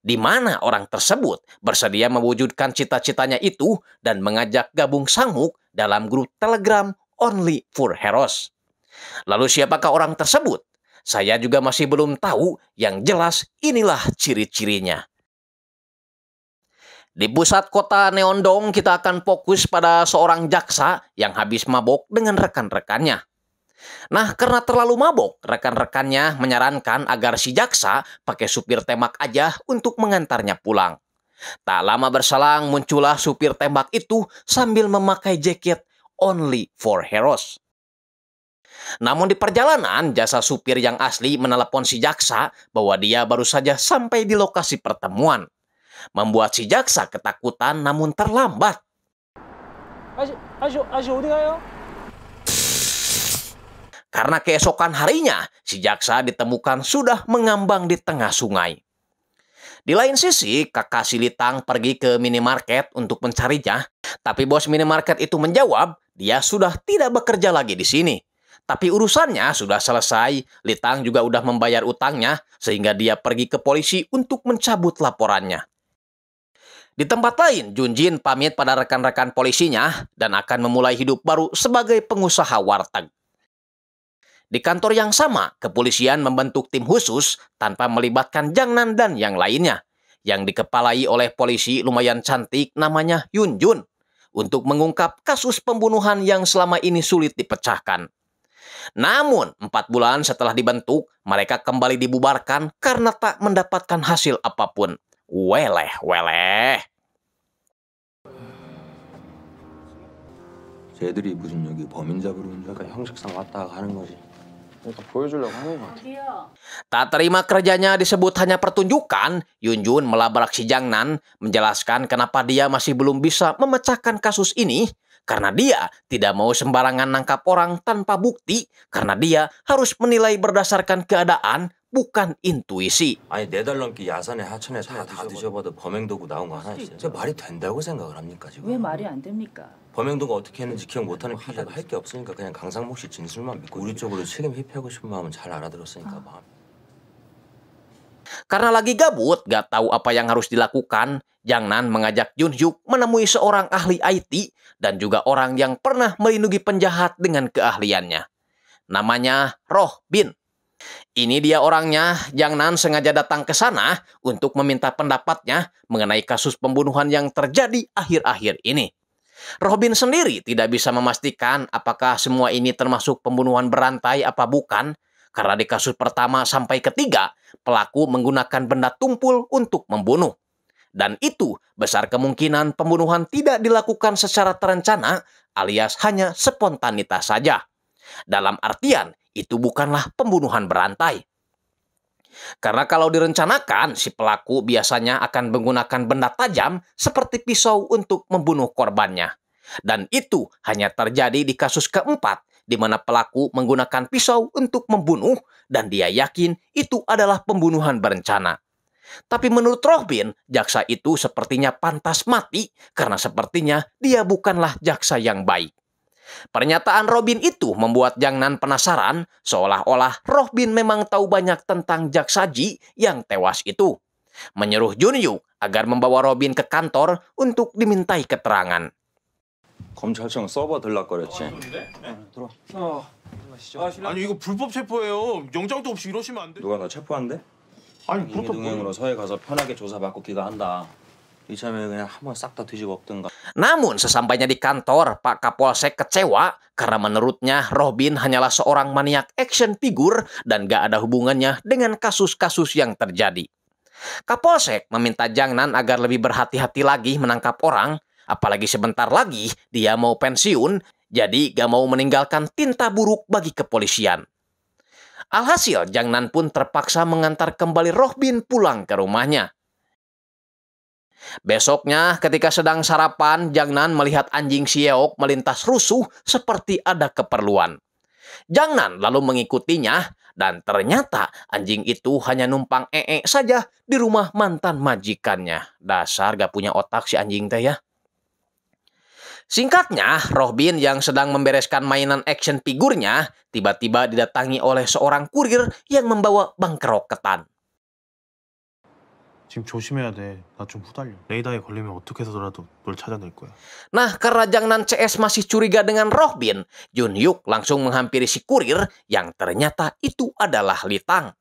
di mana orang tersebut bersedia mewujudkan cita-citanya itu dan mengajak gabung Sang Muk dalam grup Telegram Only for Heroes. Lalu siapakah orang tersebut? Saya juga masih belum tahu, yang jelas inilah ciri-cirinya. Di pusat kota Neondong, kita akan fokus pada seorang jaksa yang habis mabok dengan rekan-rekannya. Nah, karena terlalu mabok, rekan-rekannya menyarankan agar si jaksa pakai supir tembak aja untuk mengantarnya pulang. Tak lama berselang muncullah supir tembak itu sambil memakai jaket Only for Heroes. Namun di perjalanan, jasa supir yang asli menelepon si jaksa bahwa dia baru saja sampai di lokasi pertemuan. Membuat si jaksa ketakutan namun terlambat. Ya. Karena keesokan harinya, si jaksa ditemukan sudah mengambang di tengah sungai. Di lain sisi, kakak Silitang pergi ke minimarket untuk mencarinya, tapi bos minimarket itu menjawab, dia sudah tidak bekerja lagi di sini. Tapi urusannya sudah selesai. Litang juga sudah membayar utangnya sehingga dia pergi ke polisi untuk mencabut laporannya. Di tempat lain, Junjin pamit pada rekan-rekan polisinya dan akan memulai hidup baru sebagai pengusaha warteg. Di kantor yang sama, kepolisian membentuk tim khusus tanpa melibatkan Jangnan dan yang lainnya, yang dikepalai oleh polisi lumayan cantik namanya Yun untuk mengungkap kasus pembunuhan yang selama ini sulit dipecahkan. Namun, empat bulan setelah dibentuk, mereka kembali dibubarkan karena tak mendapatkan hasil apapun. Weleh, weleh. Tak terima kerjanya disebut hanya pertunjukan, Yunjun melabrak si Jangnan, menjelaskan kenapa dia masih belum bisa memecahkan kasus ini karena dia tidak mau sembarangan nangkap orang tanpa bukti, karena dia harus menilai berdasarkan keadaan, bukan intuisi. Karena lagi gabut, gak tahu apa yang harus dilakukan, yang Nan mengajak Jun Hyuk menemui seorang ahli IT dan juga orang yang pernah melindungi penjahat dengan keahliannya. Namanya Roh Bin. Ini dia orangnya, Yang Nan sengaja datang ke sana untuk meminta pendapatnya mengenai kasus pembunuhan yang terjadi akhir-akhir ini. Robin sendiri tidak bisa memastikan apakah semua ini termasuk pembunuhan berantai apa bukan, karena di kasus pertama sampai ketiga, pelaku menggunakan benda tumpul untuk membunuh. Dan itu besar kemungkinan pembunuhan tidak dilakukan secara terencana alias hanya spontanitas saja. Dalam artian, itu bukanlah pembunuhan berantai. Karena kalau direncanakan, si pelaku biasanya akan menggunakan benda tajam seperti pisau untuk membunuh korbannya. Dan itu hanya terjadi di kasus keempat, di mana pelaku menggunakan pisau untuk membunuh dan dia yakin itu adalah pembunuhan berencana. Tapi menurut Robin, jaksa itu sepertinya pantas mati karena sepertinya dia bukanlah jaksa yang baik. Pernyataan Robin itu membuat Nan penasaran seolah-olah Robin memang tahu banyak tentang jaksa Ji yang tewas itu. Menyeruh Yu agar membawa Robin ke kantor untuk dimintai keterangan. 검찰청 아니 뭐... 서해 가서 편하게 조사받고 귀가한다. 이참에 그냥 한번 싹다 Namun sesampainya di kantor, Pak Kapolsek kecewa karena menurutnya Robin hanyalah seorang maniak action figure dan gak ada hubungannya dengan kasus-kasus yang terjadi. Kapolsek meminta Jangnan agar lebih berhati-hati lagi menangkap orang, apalagi sebentar lagi dia mau pensiun, jadi gak mau meninggalkan tinta buruk bagi kepolisian. Alhasil, Jang pun terpaksa mengantar kembali Rohbin pulang ke rumahnya. Besoknya ketika sedang sarapan, Jang melihat anjing Sieok melintas rusuh seperti ada keperluan. Jang lalu mengikutinya dan ternyata anjing itu hanya numpang ee saja di rumah mantan majikannya. Dasar gak punya otak si anjing teh ya. Singkatnya, Rohbin yang sedang membereskan mainan action figurnya tiba-tiba didatangi oleh seorang kurir yang membawa bangkroketan. ketan. Nah, karena Jangnan CS masih curiga dengan Rohbin, Jun Yuk langsung menghampiri si kurir yang ternyata itu adalah Litang.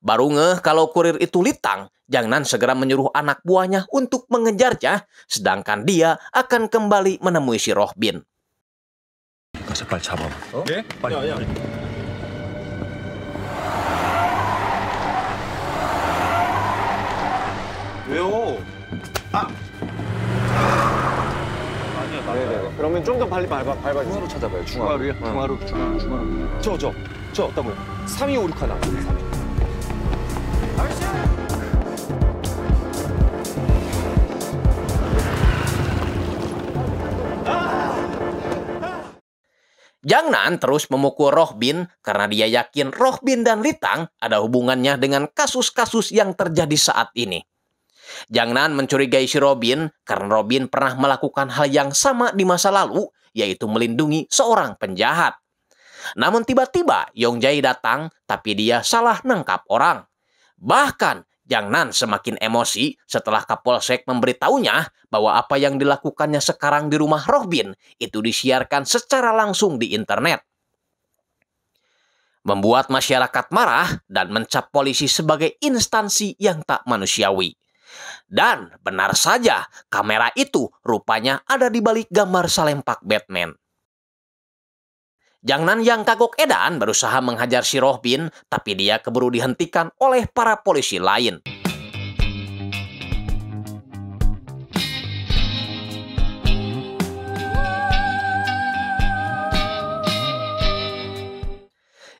Baru ngeh kalau kurir itu litang, jangan segera menyuruh anak buahnya untuk mengejarnya, sedangkan dia akan kembali menemui si Rohbin. 가서 3256. Jangnan terus memukul Rohbin karena dia yakin Rohbin dan Litang ada hubungannya dengan kasus-kasus yang terjadi saat ini. Jangnan mencurigai si Robin karena Robin pernah melakukan hal yang sama di masa lalu, yaitu melindungi seorang penjahat. Namun tiba-tiba Yong Jae datang tapi dia salah nangkap orang. Bahkan Nan semakin emosi setelah Kapolsek memberitahunya bahwa apa yang dilakukannya sekarang di rumah Robin itu disiarkan secara langsung di internet. Membuat masyarakat marah dan mencap polisi sebagai instansi yang tak manusiawi. Dan benar saja, kamera itu rupanya ada di balik gambar salempak Batman. Jangan yang kagok edan berusaha menghajar si Rohbin, tapi dia keburu dihentikan oleh para polisi lain.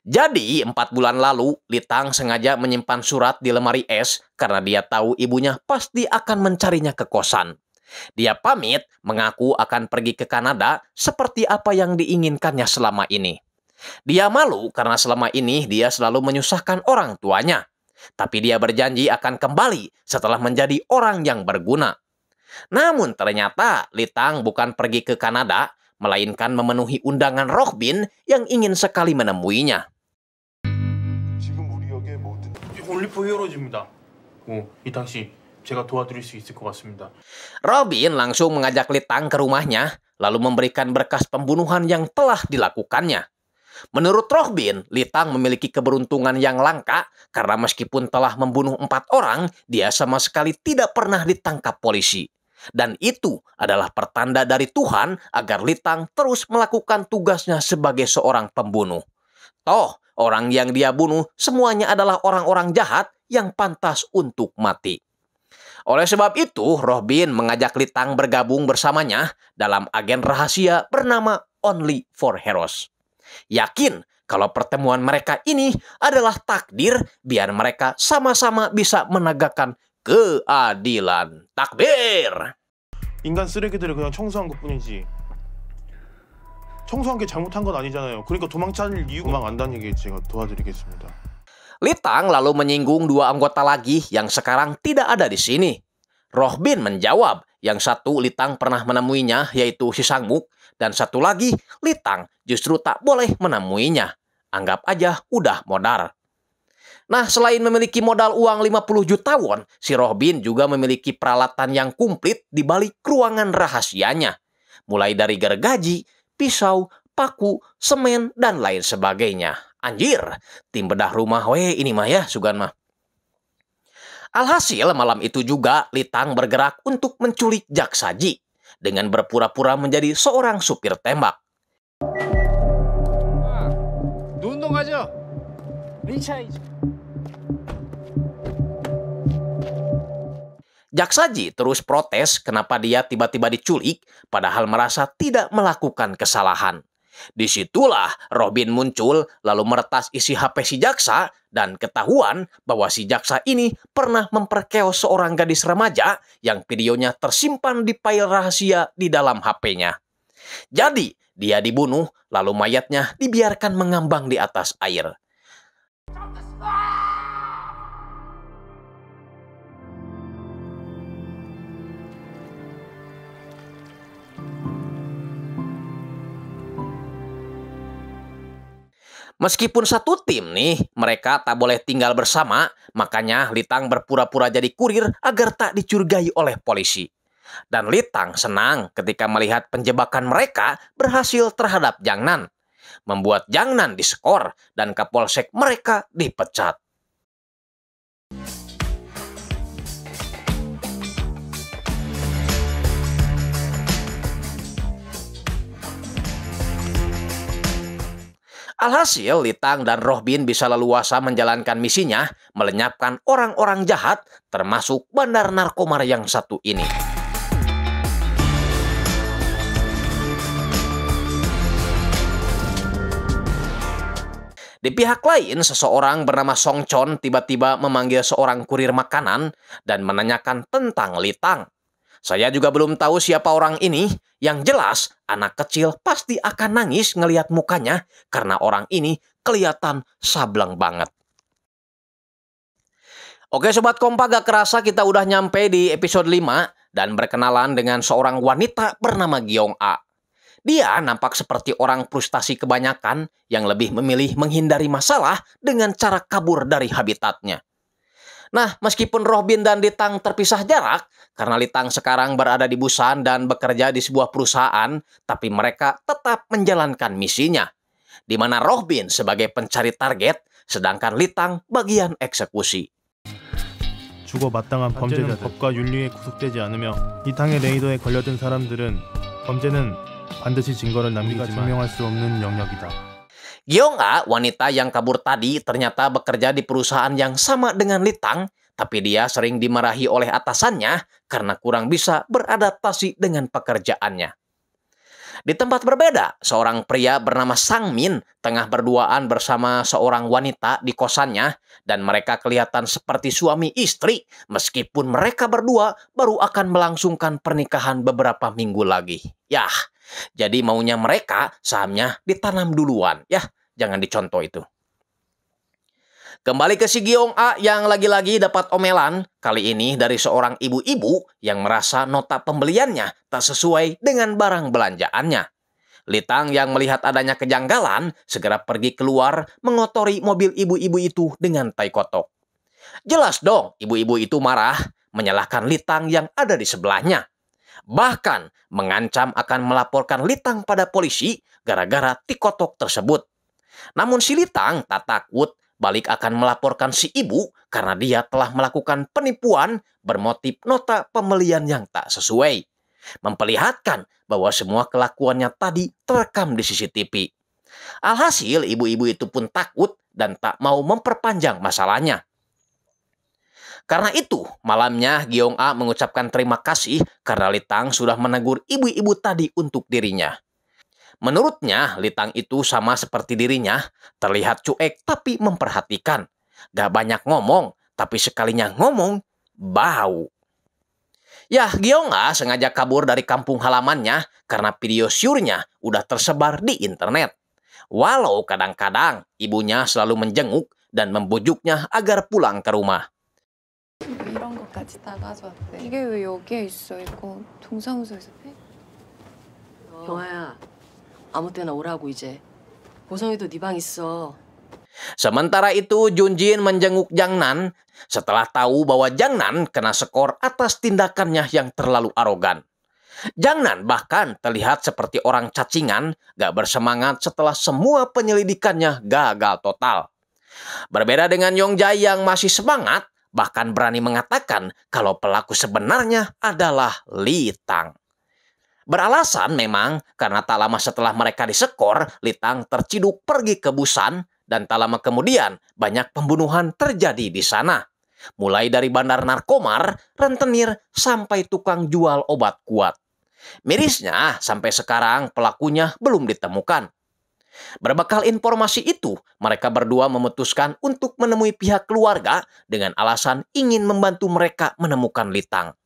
Jadi, empat bulan lalu, Litang sengaja menyimpan surat di lemari es karena dia tahu ibunya pasti akan mencarinya ke kosan. Dia pamit, mengaku akan pergi ke Kanada seperti apa yang diinginkannya selama ini. Dia malu karena selama ini dia selalu menyusahkan orang tuanya. Tapi dia berjanji akan kembali setelah menjadi orang yang berguna. Namun ternyata Litang bukan pergi ke Kanada, melainkan memenuhi undangan Rohbin yang ingin sekali menemuinya. Sekarang kita 제가 도와드릴 수 있을 것 같습니다. Robin langsung mengajak Litang ke rumahnya, lalu memberikan berkas pembunuhan yang telah dilakukannya. Menurut Robin, Litang memiliki keberuntungan yang langka karena meskipun telah membunuh empat orang, dia sama sekali tidak pernah ditangkap polisi. Dan itu adalah pertanda dari Tuhan agar Litang terus melakukan tugasnya sebagai seorang pembunuh. Toh, orang yang dia bunuh semuanya adalah orang-orang jahat yang pantas untuk mati. Oleh sebab itu, Rohbin mengajak Litang bergabung bersamanya dalam agen rahasia bernama Only for Heroes. Yakin kalau pertemuan mereka ini adalah takdir biar mereka sama-sama bisa menegakkan keadilan. Takbir! 인간 쓰레기들을 그냥 청소한 것뿐이지. 청소한 게 잘못한 건 아니잖아요. 그러니까 도망칠 이유가 도망 안다는 얘기 제가 도와드리겠습니다. Litang lalu menyinggung dua anggota lagi yang sekarang tidak ada di sini. Rohbin menjawab, yang satu Litang pernah menemuinya yaitu si Sangmuk, dan satu lagi Litang justru tak boleh menemuinya. Anggap aja udah modar. Nah, selain memiliki modal uang 50 juta won, si Rohbin juga memiliki peralatan yang kumplit di balik ruangan rahasianya. Mulai dari gergaji, pisau, paku, semen, dan lain sebagainya. Anjir, tim bedah rumah weh ini mah ya Sugan mah. Alhasil malam itu juga Litang bergerak untuk menculik Jak Saji dengan berpura-pura menjadi seorang supir tembak. Dundung aja. Saji terus protes kenapa dia tiba-tiba diculik padahal merasa tidak melakukan kesalahan. Disitulah Robin muncul lalu meretas isi HP si jaksa dan ketahuan bahwa si jaksa ini pernah memperkeos seorang gadis remaja yang videonya tersimpan di file rahasia di dalam HP-nya. Jadi, dia dibunuh lalu mayatnya dibiarkan mengambang di atas air. Ah! Meskipun satu tim nih, mereka tak boleh tinggal bersama, makanya Litang berpura-pura jadi kurir agar tak dicurigai oleh polisi. Dan Litang senang ketika melihat penjebakan mereka berhasil terhadap Jangnan. Membuat Jangnan diskor dan Kapolsek mereka dipecat. Alhasil, Litang dan Rohbin bisa leluasa menjalankan misinya, melenyapkan orang-orang jahat, termasuk bandar narkomar yang satu ini. Di pihak lain, seseorang bernama Song Chon tiba-tiba memanggil seorang kurir makanan dan menanyakan tentang Litang. Saya juga belum tahu siapa orang ini. Yang jelas, anak kecil pasti akan nangis ngelihat mukanya karena orang ini kelihatan sableng banget. Oke Sobat Kompa gak kerasa kita udah nyampe di episode 5 dan berkenalan dengan seorang wanita bernama Giong A. Dia nampak seperti orang frustasi kebanyakan yang lebih memilih menghindari masalah dengan cara kabur dari habitatnya. Nah, meskipun Robin dan Litang terpisah jarak, karena Litang sekarang berada di Busan dan bekerja di sebuah perusahaan, tapi mereka tetap menjalankan misinya. Di mana Robin sebagai pencari target, sedangkan Litang bagian eksekusi. 죽어 마땅한 범죄자들 법과 윤리에 구속되지 않으며 이 레이더에 걸려든 사람들은 범죄는 반드시 증거를 남기지만 증명할 수 없는 영역이다. Gyeonga, wanita yang kabur tadi, ternyata bekerja di perusahaan yang sama dengan Litang, tapi dia sering dimarahi oleh atasannya karena kurang bisa beradaptasi dengan pekerjaannya. Di tempat berbeda, seorang pria bernama Sang Min tengah berduaan bersama seorang wanita di kosannya dan mereka kelihatan seperti suami istri meskipun mereka berdua baru akan melangsungkan pernikahan beberapa minggu lagi. Yah, jadi maunya mereka sahamnya ditanam duluan. Ya, jangan dicontoh itu. Kembali ke si Giong A yang lagi-lagi dapat omelan, kali ini dari seorang ibu-ibu yang merasa nota pembeliannya tak sesuai dengan barang belanjaannya. Litang yang melihat adanya kejanggalan segera pergi keluar mengotori mobil ibu-ibu itu dengan tai kotok. Jelas dong ibu-ibu itu marah menyalahkan Litang yang ada di sebelahnya bahkan mengancam akan melaporkan Litang pada polisi gara-gara tikotok tersebut. Namun si Litang tak takut balik akan melaporkan si ibu karena dia telah melakukan penipuan bermotif nota pembelian yang tak sesuai. Memperlihatkan bahwa semua kelakuannya tadi terekam di CCTV. Alhasil ibu-ibu itu pun takut dan tak mau memperpanjang masalahnya. Karena itu, malamnya Giong A mengucapkan terima kasih karena Litang sudah menegur ibu-ibu tadi untuk dirinya. Menurutnya, Litang itu sama seperti dirinya, terlihat cuek tapi memperhatikan. Gak banyak ngomong, tapi sekalinya ngomong, bau. Yah, Giong A sengaja kabur dari kampung halamannya karena video syurnya udah tersebar di internet. Walau kadang-kadang ibunya selalu menjenguk dan membujuknya agar pulang ke rumah. 이런 것까지 다 가져왔대. 이게 왜 여기에 있어? 이거 동사무소에서 경아야, 아무 때나 오라고 이제. 고성이도 네 방 있어. Sementara itu Junjin menjenguk Jangnan setelah tahu bahwa Jangnan kena skor atas tindakannya yang terlalu arogan. Jangnan bahkan terlihat seperti orang cacingan gak bersemangat setelah semua penyelidikannya gagal total. Berbeda dengan Yongjae yang masih semangat, bahkan berani mengatakan kalau pelaku sebenarnya adalah Litang. Beralasan memang karena tak lama setelah mereka disekor, Litang terciduk pergi ke Busan dan tak lama kemudian banyak pembunuhan terjadi di sana. Mulai dari bandar narkomar, rentenir, sampai tukang jual obat kuat. Mirisnya, sampai sekarang pelakunya belum ditemukan. Berbekal informasi itu, mereka berdua memutuskan untuk menemui pihak keluarga dengan alasan ingin membantu mereka menemukan Litang.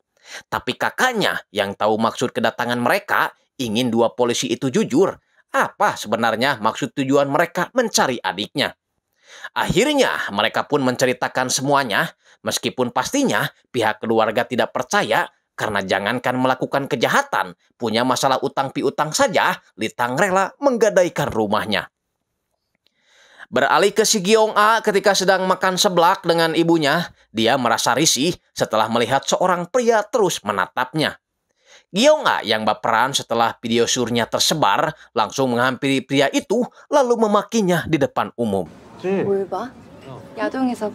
Tapi kakaknya yang tahu maksud kedatangan mereka ingin dua polisi itu jujur apa sebenarnya maksud tujuan mereka mencari adiknya. Akhirnya mereka pun menceritakan semuanya, meskipun pastinya pihak keluarga tidak percaya karena jangankan melakukan kejahatan, punya masalah utang piutang saja, Litang rela menggadaikan rumahnya. Beralih ke si Giong A ketika sedang makan seblak dengan ibunya, dia merasa risih setelah melihat seorang pria terus menatapnya. Giong A yang baperan setelah video surnya tersebar langsung menghampiri pria itu lalu memakinya di depan umum. 야동에서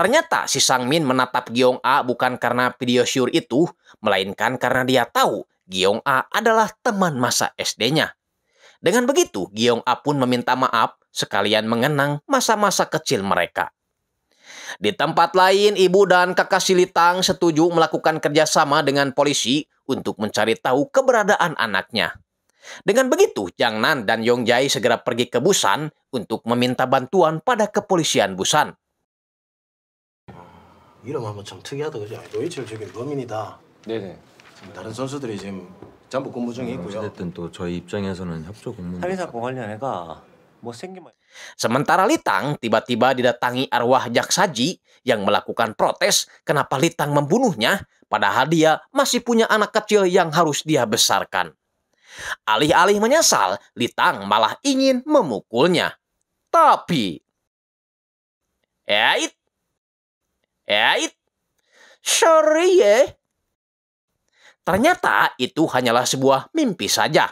Ternyata si Sang Min menatap Giong A bukan karena video Syur itu, melainkan karena dia tahu Giong A adalah teman masa SD-nya. Dengan begitu, Giong A pun meminta maaf sekalian mengenang masa-masa kecil mereka. Di tempat lain, ibu dan kakak Silitang setuju melakukan kerjasama dengan polisi untuk mencari tahu keberadaan anaknya. Dengan begitu, Jang Nan dan Yong Jai segera pergi ke Busan untuk meminta bantuan pada kepolisian Busan. 이름 한번 참 특이하다 그죠? 노이치를 범인이다. 네네. 다른 선수들이 지금 잠복 근무 중에 있고요. 어쨌든 또 저희 입장에서는 협조 근무. 관련 애가 뭐 생기면. Sementara Litang tiba-tiba didatangi arwah Jaksaji yang melakukan protes kenapa Litang membunuhnya padahal dia masih punya anak kecil yang harus dia besarkan. Alih-alih menyesal, Litang malah ingin memukulnya. Tapi, ya itu Eit, sorry ye. Ternyata itu hanyalah sebuah mimpi saja.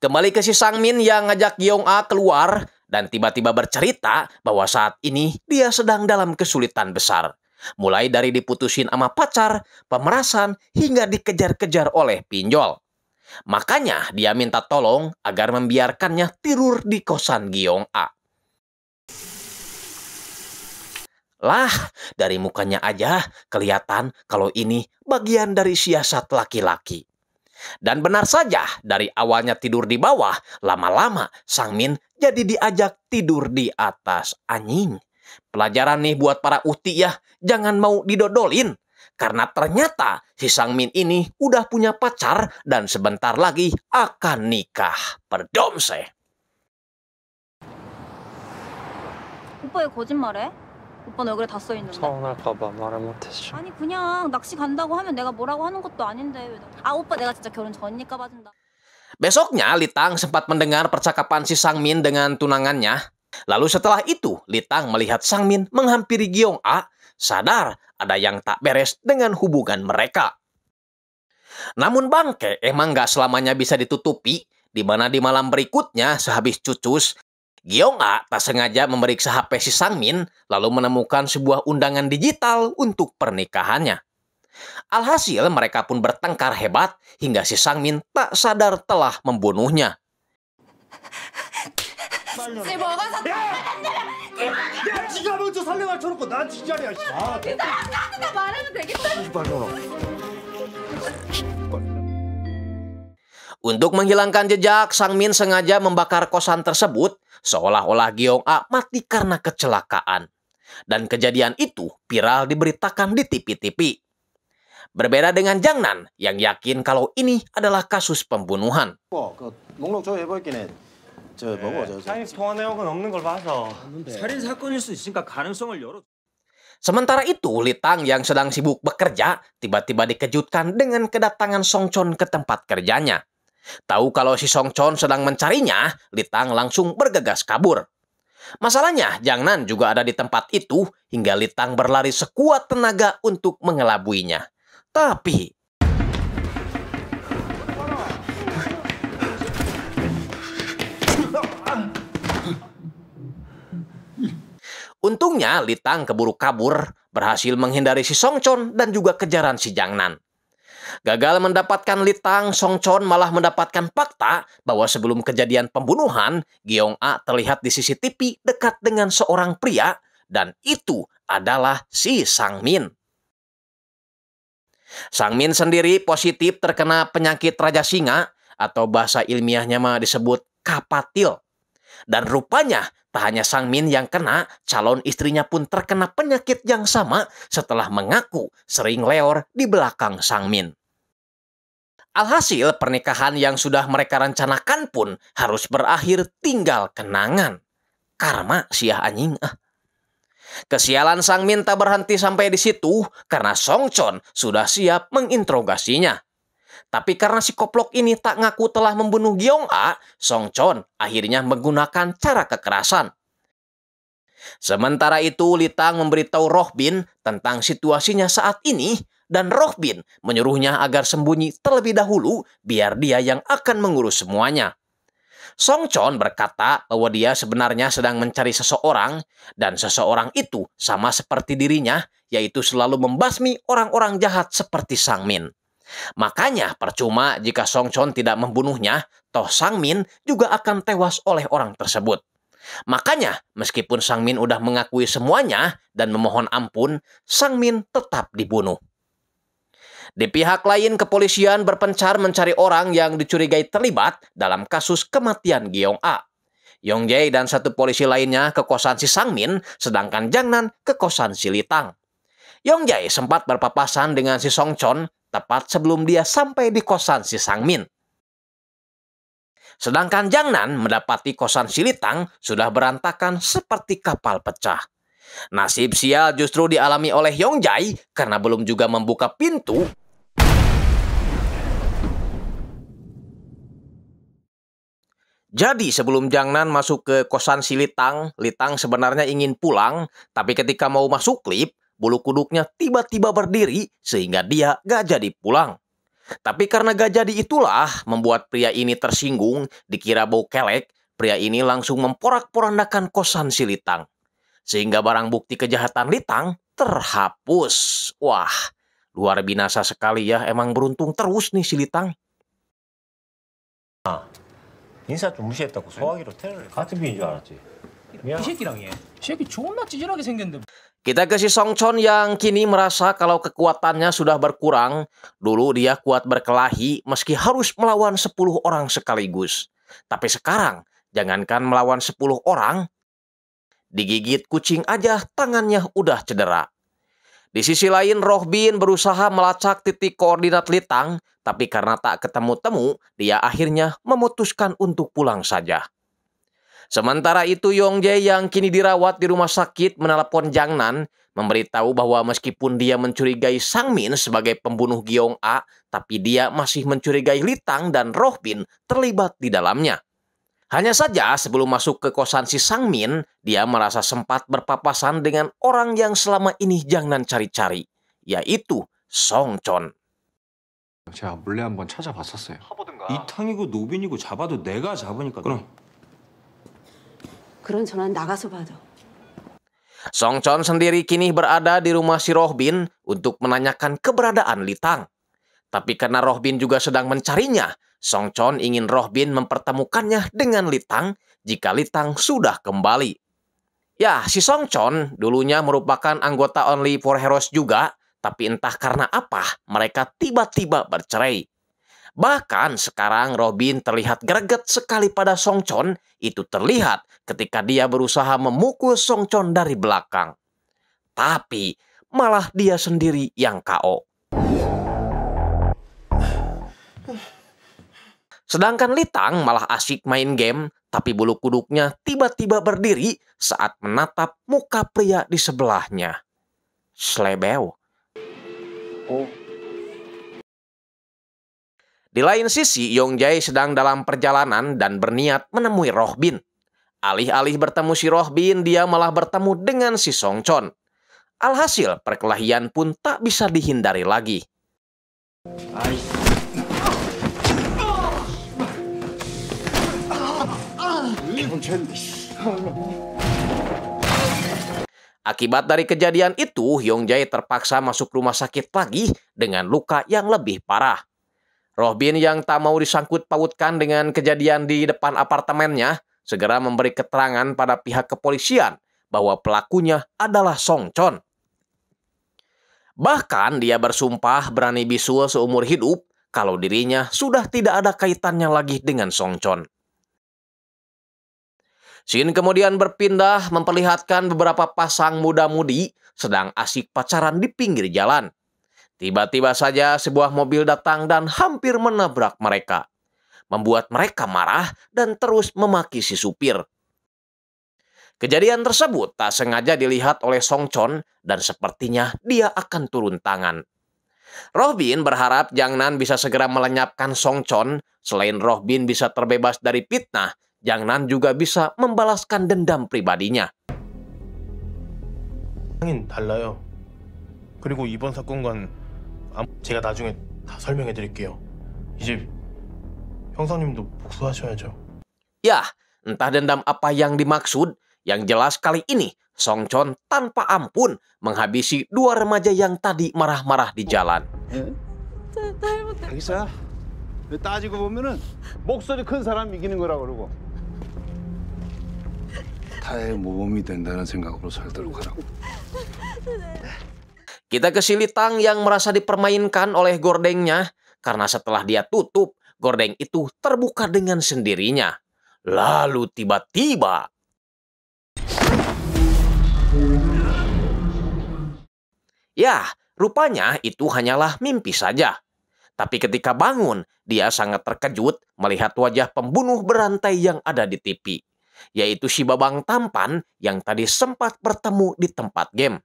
Kembali ke si Sang Min yang ngajak Yong A keluar dan tiba-tiba bercerita bahwa saat ini dia sedang dalam kesulitan besar. Mulai dari diputusin sama pacar, pemerasan, hingga dikejar-kejar oleh pinjol. Makanya dia minta tolong agar membiarkannya tidur di kosan Giong A. Lah, dari mukanya aja kelihatan kalau ini bagian dari siasat laki-laki. Dan benar saja, dari awalnya tidur di bawah, lama-lama Sang Min jadi diajak tidur di atas anjing. Pelajaran nih buat para uti ya, jangan mau didodolin. Karena ternyata si Sang Min ini udah punya pacar dan sebentar lagi akan nikah. Perdomse. Upaya, 왜 오빠 얼굴에 다 써있는데 서운할까봐 말을 못했어. 아니 그냥 낚시 간다고 하면 내가 뭐라고 하는 것도 아닌데 아 오빠 내가 진짜 결혼 전이니까 봐준다 Besoknya, Litang sempat mendengar percakapan si Sangmin dengan tunangannya. Lalu setelah itu, Litang melihat Sangmin menghampiri Giong A, sadar ada yang tak beres dengan hubungan mereka. Namun bangke emang gak selamanya bisa ditutupi, di mana di malam berikutnya sehabis cucus, Gyeonga tak sengaja memeriksa HP si Sangmin lalu menemukan sebuah undangan digital untuk pernikahannya. Alhasil mereka pun bertengkar hebat hingga si Sangmin tak sadar telah membunuhnya. Ya, ya, ya, untuk menghilangkan jejak, Sangmin sengaja membakar kosan tersebut seolah-olah Giong A mati karena kecelakaan. Dan kejadian itu viral diberitakan di TV-TV. Berbeda dengan Jang Nan yang yakin kalau ini adalah kasus pembunuhan. Sementara itu, Litang yang sedang sibuk bekerja tiba-tiba dikejutkan dengan kedatangan Song Songchon ke tempat kerjanya. Tahu kalau si Chon sedang mencarinya, Litang langsung bergegas kabur. Masalahnya, Jiang Nan juga ada di tempat itu hingga Litang berlari sekuat tenaga untuk mengelabuinya. Tapi... Untungnya Litang keburu kabur, berhasil menghindari si Chon dan juga kejaran si Jiang Nan. Gagal mendapatkan litang, Song Chon malah mendapatkan fakta bahwa sebelum kejadian pembunuhan, Giong A terlihat di CCTV dekat dengan seorang pria dan itu adalah si Sang Min. Sang Min sendiri positif terkena penyakit raja singa atau bahasa ilmiahnya mah disebut kapatil. Dan rupanya tak hanya Sang Min yang kena, calon istrinya pun terkena penyakit yang sama setelah mengaku sering leor di belakang Sang Min. Alhasil pernikahan yang sudah mereka rencanakan pun harus berakhir tinggal kenangan. Karma siah anjing ah. Kesialan Sang Minta berhenti sampai di situ karena Songchon sudah siap menginterogasinya. Tapi karena si koplok ini tak ngaku telah membunuh Giong A, Song Chon akhirnya menggunakan cara kekerasan. Sementara itu, Litang memberitahu Roh Bin tentang situasinya saat ini dan Roh bin menyuruhnya agar sembunyi terlebih dahulu biar dia yang akan mengurus semuanya. Song Chon berkata bahwa dia sebenarnya sedang mencari seseorang dan seseorang itu sama seperti dirinya yaitu selalu membasmi orang-orang jahat seperti Sang Min. Makanya percuma jika Song Chon tidak membunuhnya, toh Sang Min juga akan tewas oleh orang tersebut. Makanya, meskipun Sang Min sudah mengakui semuanya dan memohon ampun, Sang Min tetap dibunuh. Di pihak lain, kepolisian berpencar mencari orang yang dicurigai terlibat dalam kasus kematian Gyeong A. Yong Jae dan satu polisi lainnya ke kosan si Sang Min, sedangkan Jang Nan ke kosan si Litang. Yong Jae sempat berpapasan dengan si Song Chon tepat sebelum dia sampai di kosan si Sang Min. Sedangkan Jang Nan mendapati kosan si Litang sudah berantakan seperti kapal pecah. Nasib sial justru dialami oleh Yongjai karena belum juga membuka pintu. Jadi sebelum Jangnan masuk ke kosan si Litang, Litang sebenarnya ingin pulang, tapi ketika mau masuk klip, bulu kuduknya tiba-tiba berdiri sehingga dia gak jadi pulang. Tapi karena gak jadi itulah membuat pria ini tersinggung, dikira bau kelek, pria ini langsung memporak-porandakan kosan si Litang sehingga barang bukti kejahatan Litang terhapus. Wah, luar binasa sekali ya. Emang beruntung terus nih si Litang. Kita ke si Songchon yang kini merasa kalau kekuatannya sudah berkurang. Dulu dia kuat berkelahi meski harus melawan 10 orang sekaligus. Tapi sekarang, jangankan melawan 10 orang, Digigit kucing aja tangannya udah cedera. Di sisi lain, Rohbin berusaha melacak titik koordinat Litang, tapi karena tak ketemu-temu, dia akhirnya memutuskan untuk pulang saja. Sementara itu Yong Jae yang kini dirawat di rumah sakit menelpon Jang Nan memberitahu bahwa meskipun dia mencurigai Sang Min sebagai pembunuh Giong A, tapi dia masih mencurigai Litang dan Rohbin terlibat di dalamnya. Hanya saja sebelum masuk ke kosan si Sang Min, dia merasa sempat berpapasan dengan orang yang selama ini jangan cari-cari, yaitu Song Chon. Song Chon sendiri kini berada di rumah si Rohbin untuk menanyakan keberadaan Litang. Tapi karena Rohbin juga sedang mencarinya, Song Chon ingin Roh Bin mempertemukannya dengan Litang jika Litang sudah kembali. Ya, si Song Chon dulunya merupakan anggota Only for Heroes juga, tapi entah karena apa mereka tiba-tiba bercerai. Bahkan sekarang Robin terlihat greget sekali pada Song Chon, itu terlihat ketika dia berusaha memukul Song Chon dari belakang. Tapi malah dia sendiri yang KO. Sedangkan Litang malah asyik main game, tapi bulu kuduknya tiba-tiba berdiri saat menatap muka pria di sebelahnya. Slebew. Oh. Di lain sisi, Yong Jae sedang dalam perjalanan dan berniat menemui Roh Bin. Alih-alih bertemu si Roh Bin, dia malah bertemu dengan si Song Chon. Alhasil, perkelahian pun tak bisa dihindari lagi. Ayuh. Akibat dari kejadian itu, Hyung Jae terpaksa masuk rumah sakit lagi dengan luka yang lebih parah. Rohbin yang tak mau disangkut pautkan dengan kejadian di depan apartemennya, segera memberi keterangan pada pihak kepolisian bahwa pelakunya adalah Song Chon. Bahkan dia bersumpah berani bisul seumur hidup kalau dirinya sudah tidak ada kaitannya lagi dengan Song Chon. Shin kemudian berpindah memperlihatkan beberapa pasang muda-mudi sedang asik pacaran di pinggir jalan. Tiba-tiba saja sebuah mobil datang dan hampir menabrak mereka. Membuat mereka marah dan terus memaki si supir. Kejadian tersebut tak sengaja dilihat oleh Song Chon dan sepertinya dia akan turun tangan. Robin berharap Jang Nan bisa segera melenyapkan Song Chon. Selain Robin bisa terbebas dari fitnah, yang Nan juga bisa membalaskan dendam pribadinya. 달라요. 그리고 이번 사건건 제가 나중에 다 설명해 드릴게요. 이제 형사님도 복수하셔야죠. Ya, entah dendam apa yang dimaksud, yang jelas kali ini Song Chon tanpa ampun menghabisi dua remaja yang tadi marah-marah di jalan. 여기서 따지고 보면은 목소리 큰 사람 이기는 거라고 그러고 스타의 모범이 된다는 생각으로 살도록 하라고. Kita ke tang yang merasa dipermainkan oleh gordengnya karena setelah dia tutup, gordeng itu terbuka dengan sendirinya. Lalu tiba-tiba Ya, rupanya itu hanyalah mimpi saja. Tapi ketika bangun, dia sangat terkejut melihat wajah pembunuh berantai yang ada di TV yaitu si Babang Tampan yang tadi sempat bertemu di tempat game.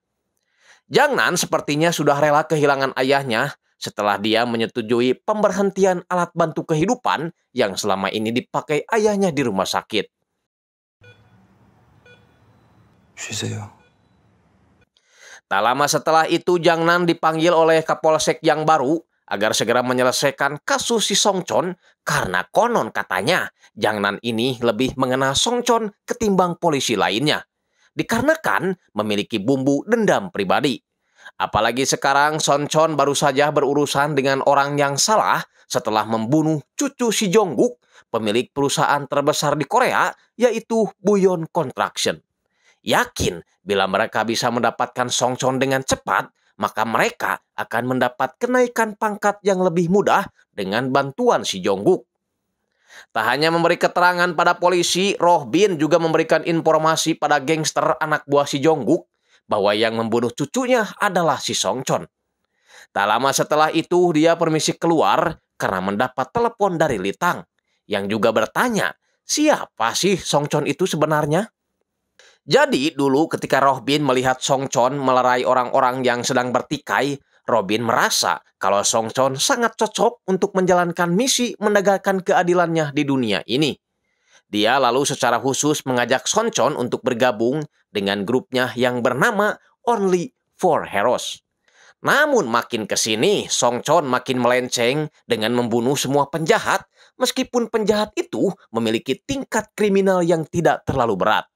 Jangnan sepertinya sudah rela kehilangan ayahnya setelah dia menyetujui pemberhentian alat bantu kehidupan yang selama ini dipakai ayahnya di rumah sakit. Tak lama setelah itu Jangnan dipanggil oleh Kapolsek yang baru agar segera menyelesaikan kasus si Songchon karena konon katanya Jang ini lebih mengenal Songchon ketimbang polisi lainnya. Dikarenakan memiliki bumbu dendam pribadi. Apalagi sekarang Songchon baru saja berurusan dengan orang yang salah setelah membunuh cucu si Jongguk, pemilik perusahaan terbesar di Korea, yaitu Buyon Construction. Yakin bila mereka bisa mendapatkan Songchon dengan cepat, maka mereka akan mendapat kenaikan pangkat yang lebih mudah dengan bantuan si Jongguk. Tak hanya memberi keterangan pada polisi, Roh Bin juga memberikan informasi pada gangster anak buah si Jongguk bahwa yang membunuh cucunya adalah si Songchon. Tak lama setelah itu dia permisi keluar karena mendapat telepon dari Litang yang juga bertanya siapa sih Songchon itu sebenarnya. Jadi dulu ketika Robin melihat Song Songchon melerai orang-orang yang sedang bertikai, Robin merasa kalau Song Songchon sangat cocok untuk menjalankan misi menegakkan keadilannya di dunia ini. Dia lalu secara khusus mengajak Song Songchon untuk bergabung dengan grupnya yang bernama Only Four Heroes. Namun makin ke sini, Songchon makin melenceng dengan membunuh semua penjahat, meskipun penjahat itu memiliki tingkat kriminal yang tidak terlalu berat.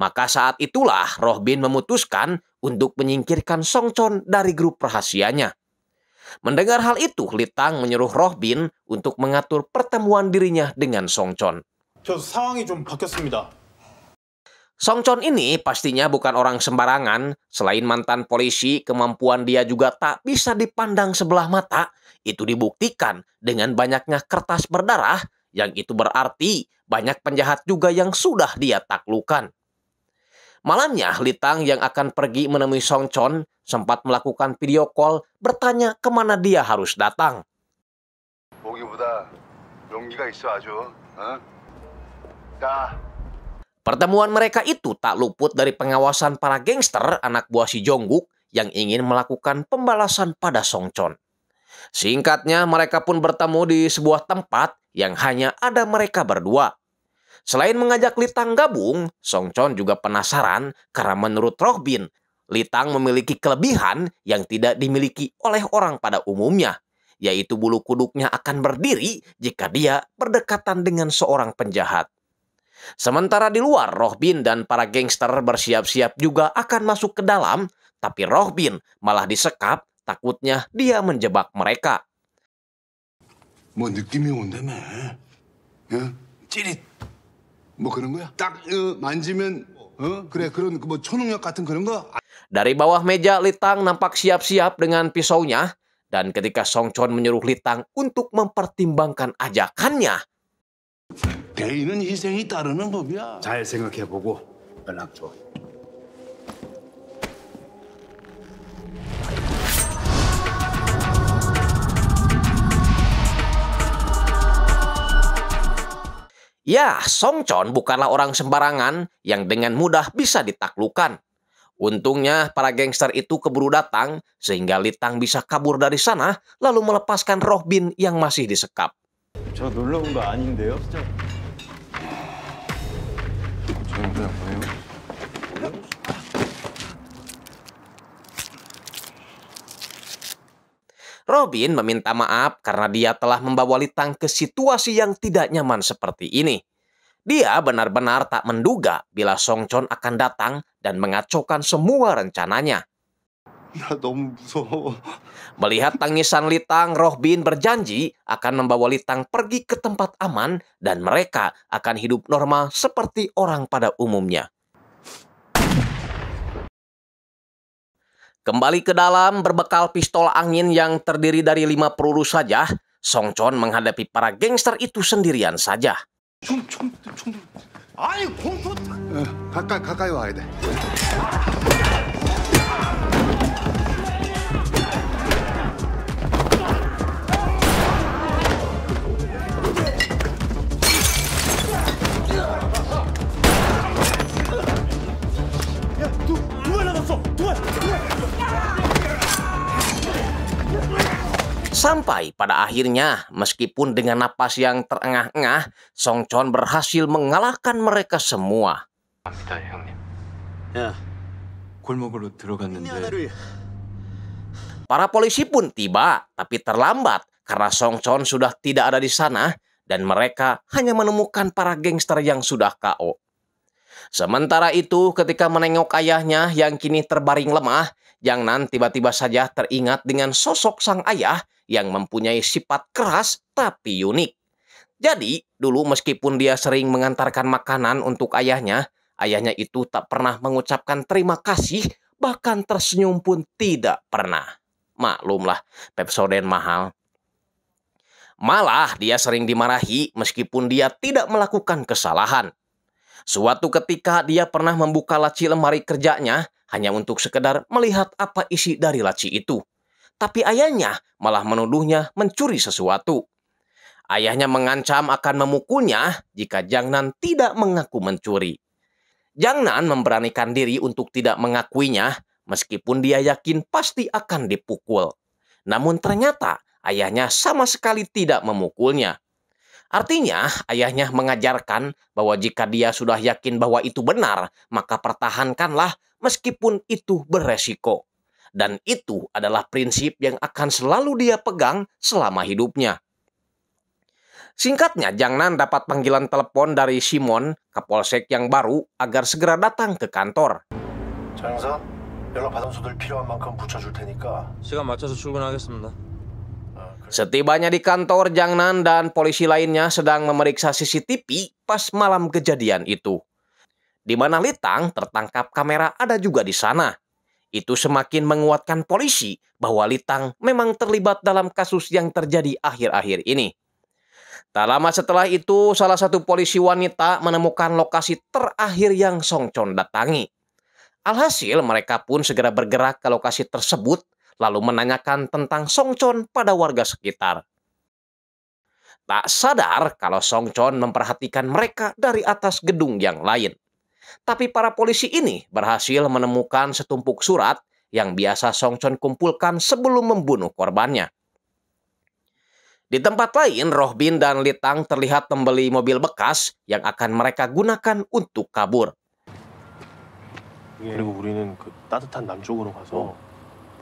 Maka saat itulah Roh Bin memutuskan untuk menyingkirkan Song Chon dari grup rahasianya. Mendengar hal itu, Litang menyuruh Roh Bin untuk mengatur pertemuan dirinya dengan Song Chon. Song Chon ini pastinya bukan orang sembarangan. Selain mantan polisi, kemampuan dia juga tak bisa dipandang sebelah mata. Itu dibuktikan dengan banyaknya kertas berdarah, yang itu berarti banyak penjahat juga yang sudah dia taklukan. Malamnya, Litang yang akan pergi menemui Song Chun sempat melakukan video call bertanya kemana dia harus datang. Pertemuan mereka itu tak luput dari pengawasan para gangster anak buah si Jongguk yang ingin melakukan pembalasan pada Song Chun Singkatnya, mereka pun bertemu di sebuah tempat yang hanya ada mereka berdua. Selain mengajak Litang gabung, Song Chon juga penasaran karena menurut Robin, Litang memiliki kelebihan yang tidak dimiliki oleh orang pada umumnya, yaitu bulu kuduknya akan berdiri jika dia berdekatan dengan seorang penjahat. Sementara di luar, Robin dan para gangster bersiap-siap juga akan masuk ke dalam, tapi Robin malah disekap takutnya dia menjebak mereka. Mau 느낌이 온다며. ya? 뭐 그런 거야? 딱 어, 만지면 어? 그래 그런 뭐 초능력 같은 그런 거? Dari bawah meja Litang nampak siap-siap dengan pisaunya dan ketika Song Chon menyuruh Litang untuk mempertimbangkan ajakannya. ini 희생이 따르는 법이야. 잘 생각해 보고 연락 줘. Ya, Song Chon bukanlah orang sembarangan yang dengan mudah bisa ditaklukan. Untungnya para gangster itu keburu datang sehingga Litang bisa kabur dari sana lalu melepaskan Roh Bin yang masih disekap. Saya Robin meminta maaf karena dia telah membawa Litang ke situasi yang tidak nyaman seperti ini. Dia benar-benar tak menduga bila Song Chun akan datang dan mengacaukan semua rencananya. Ya, Melihat tangisan Litang, Rohbin berjanji akan membawa Litang pergi ke tempat aman dan mereka akan hidup normal seperti orang pada umumnya. Kembali ke dalam berbekal pistol angin yang terdiri dari lima peluru saja, Song Chon menghadapi para gangster itu sendirian saja. Eh, What? Sampai pada akhirnya, meskipun dengan napas yang terengah-engah, Song Chon berhasil mengalahkan mereka semua. Ya. Para polisi pun tiba, tapi terlambat karena Song Chon sudah tidak ada di sana dan mereka hanya menemukan para gangster yang sudah KO. Sementara itu, ketika menengok ayahnya yang kini terbaring lemah, Nan tiba-tiba saja teringat dengan sosok sang ayah yang mempunyai sifat keras tapi unik. Jadi, dulu meskipun dia sering mengantarkan makanan untuk ayahnya, ayahnya itu tak pernah mengucapkan terima kasih, bahkan tersenyum pun tidak pernah. Maklumlah, Pepsodent mahal. Malah dia sering dimarahi meskipun dia tidak melakukan kesalahan. Suatu ketika dia pernah membuka laci lemari kerjanya hanya untuk sekedar melihat apa isi dari laci itu. Tapi ayahnya malah menuduhnya mencuri sesuatu. Ayahnya mengancam akan memukulnya jika Jangnan tidak mengaku mencuri. Jangnan memberanikan diri untuk tidak mengakuinya meskipun dia yakin pasti akan dipukul. Namun ternyata ayahnya sama sekali tidak memukulnya. Artinya, ayahnya mengajarkan bahwa jika dia sudah yakin bahwa itu benar, maka pertahankanlah meskipun itu beresiko. Dan itu adalah prinsip yang akan selalu dia pegang selama hidupnya. Singkatnya, Jangnan dapat panggilan telepon dari Simon, Kapolsek yang baru, agar segera datang ke kantor. 연락 받은 수들 필요한 만큼 붙여줄 테니까 시간 맞춰서 Setibanya di kantor Nan dan polisi lainnya sedang memeriksa CCTV pas malam kejadian itu. Di mana Litang tertangkap kamera ada juga di sana. Itu semakin menguatkan polisi bahwa Litang memang terlibat dalam kasus yang terjadi akhir-akhir ini. Tak lama setelah itu, salah satu polisi wanita menemukan lokasi terakhir yang Songcon datangi. Alhasil mereka pun segera bergerak ke lokasi tersebut lalu menanyakan tentang Songchon pada warga sekitar. Tak sadar kalau Songchon memperhatikan mereka dari atas gedung yang lain. Tapi para polisi ini berhasil menemukan setumpuk surat yang biasa Songchon kumpulkan sebelum membunuh korbannya. Di tempat lain, Rohbin dan Litang terlihat membeli mobil bekas yang akan mereka gunakan untuk kabur.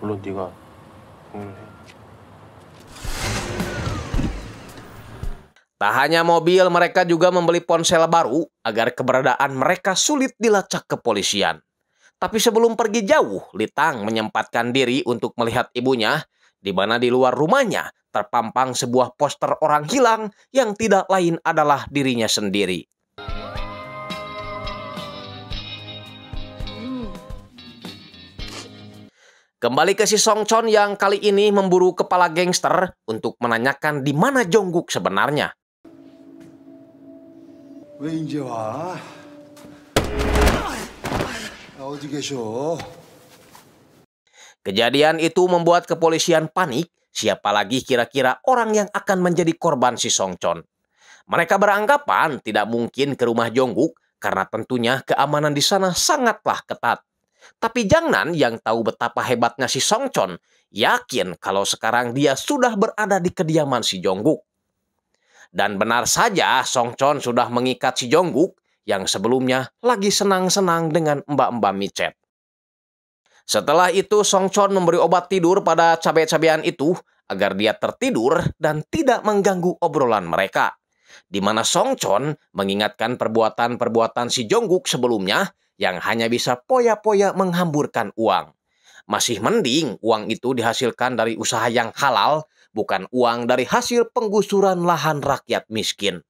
물론 네가 hmm. Tak hanya mobil, mereka juga membeli ponsel baru agar keberadaan mereka sulit dilacak kepolisian. Tapi sebelum pergi jauh, Litang menyempatkan diri untuk melihat ibunya, di mana di luar rumahnya terpampang sebuah poster orang hilang yang tidak lain adalah dirinya sendiri. Kembali ke si Songchon yang kali ini memburu kepala gangster untuk menanyakan di mana Jongguk sebenarnya. Kejadian itu membuat kepolisian panik. Siapa lagi kira-kira orang yang akan menjadi korban si Songchon? Mereka beranggapan tidak mungkin ke rumah Jongguk karena tentunya keamanan di sana sangatlah ketat. Tapi Jangnan yang tahu betapa hebatnya si Songchon yakin kalau sekarang dia sudah berada di kediaman si Jongguk. Dan benar saja Songchon sudah mengikat si Jongguk yang sebelumnya lagi senang-senang dengan mbak-mbak micet. Setelah itu Songchon memberi obat tidur pada cabai-cabean itu agar dia tertidur dan tidak mengganggu obrolan mereka. Di mana Songchon mengingatkan perbuatan-perbuatan si Jongguk sebelumnya yang hanya bisa poya-poya menghamburkan uang. Masih mending uang itu dihasilkan dari usaha yang halal, bukan uang dari hasil penggusuran lahan rakyat miskin.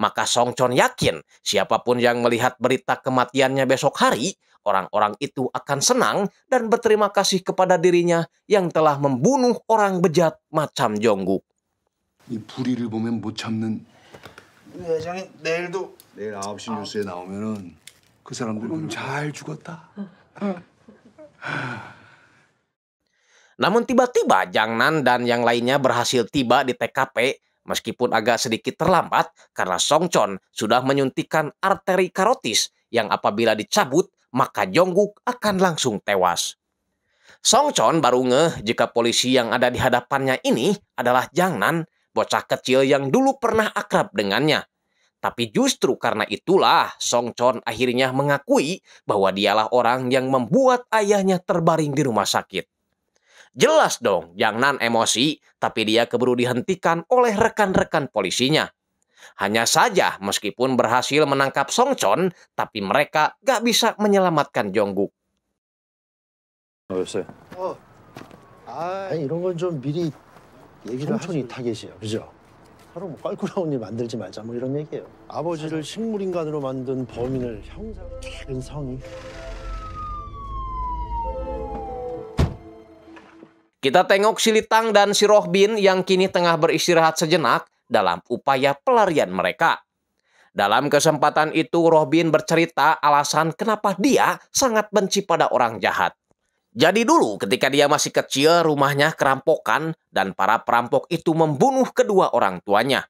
Maka Songcon yakin siapapun yang melihat berita kematiannya besok hari, orang-orang itu akan senang dan berterima kasih kepada dirinya yang telah membunuh orang bejat macam Jongguk. Ini 내일도 내일 9시 뉴스에 나오면은 그 그럼 잘 죽었다. Namun tiba-tiba Jangnan dan yang lainnya berhasil tiba di TKP meskipun agak sedikit terlambat karena Songchon sudah menyuntikkan arteri karotis yang apabila dicabut maka Jongguk akan langsung tewas. Songchon baru ngeh jika polisi yang ada di hadapannya ini adalah Jangnan bocah kecil yang dulu pernah akrab dengannya tapi justru karena itulah Song Chon akhirnya mengakui bahwa dialah orang yang membuat ayahnya terbaring di rumah sakit. Jelas dong Yang Nan emosi, tapi dia keburu dihentikan oleh rekan-rekan polisinya. Hanya saja meskipun berhasil menangkap Song Chon, tapi mereka gak bisa menyelamatkan Jongguk. Oh, oh. Ah, 이런 서로 뭐 껄끄러운 일 만들지 말자 뭐 이런 얘기예요. 아버지를 식물인간으로 만든 범인을 형사 작은 성이 Kita tengok Litang dan si Rohbin yang kini tengah beristirahat sejenak dalam upaya pelarian mereka. Dalam kesempatan itu Robin bercerita alasan kenapa dia sangat benci pada orang jahat. Jadi dulu ketika dia masih kecil rumahnya kerampokan dan para perampok itu membunuh kedua orang tuanya.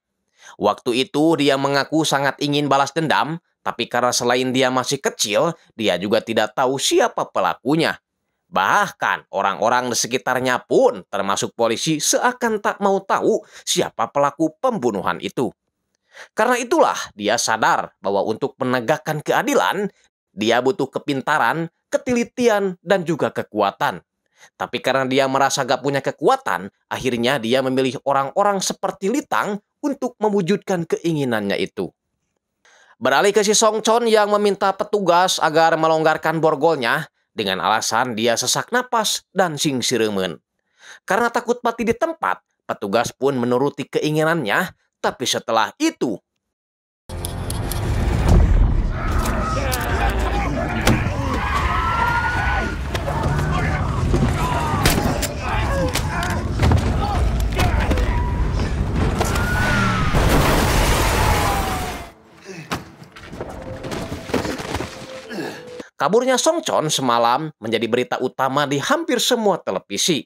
Waktu itu dia mengaku sangat ingin balas dendam, tapi karena selain dia masih kecil, dia juga tidak tahu siapa pelakunya. Bahkan orang-orang di sekitarnya pun termasuk polisi seakan tak mau tahu siapa pelaku pembunuhan itu. Karena itulah dia sadar bahwa untuk menegakkan keadilan, dia butuh kepintaran ketelitian, dan juga kekuatan. Tapi karena dia merasa gak punya kekuatan, akhirnya dia memilih orang-orang seperti Litang untuk mewujudkan keinginannya itu. Beralih ke si Song yang meminta petugas agar melonggarkan borgolnya dengan alasan dia sesak napas dan sing siremen. Karena takut mati di tempat, petugas pun menuruti keinginannya, tapi setelah itu Kaburnya Song Chon semalam menjadi berita utama di hampir semua televisi.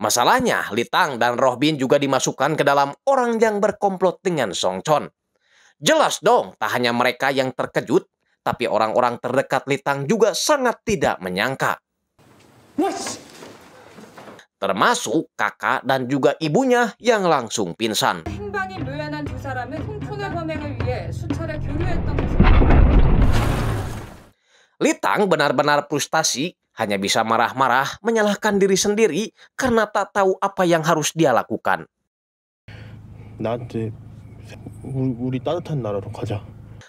Masalahnya, Litang dan Roh Bin juga dimasukkan ke dalam orang yang berkomplot dengan Song Chon. Jelas dong, tak hanya mereka yang terkejut, tapi orang-orang terdekat Litang juga sangat tidak menyangka. What? Termasuk kakak dan juga ibunya yang langsung pingsan. Litang benar-benar frustasi, hanya bisa marah-marah, menyalahkan diri sendiri karena tak tahu apa yang harus dia lakukan.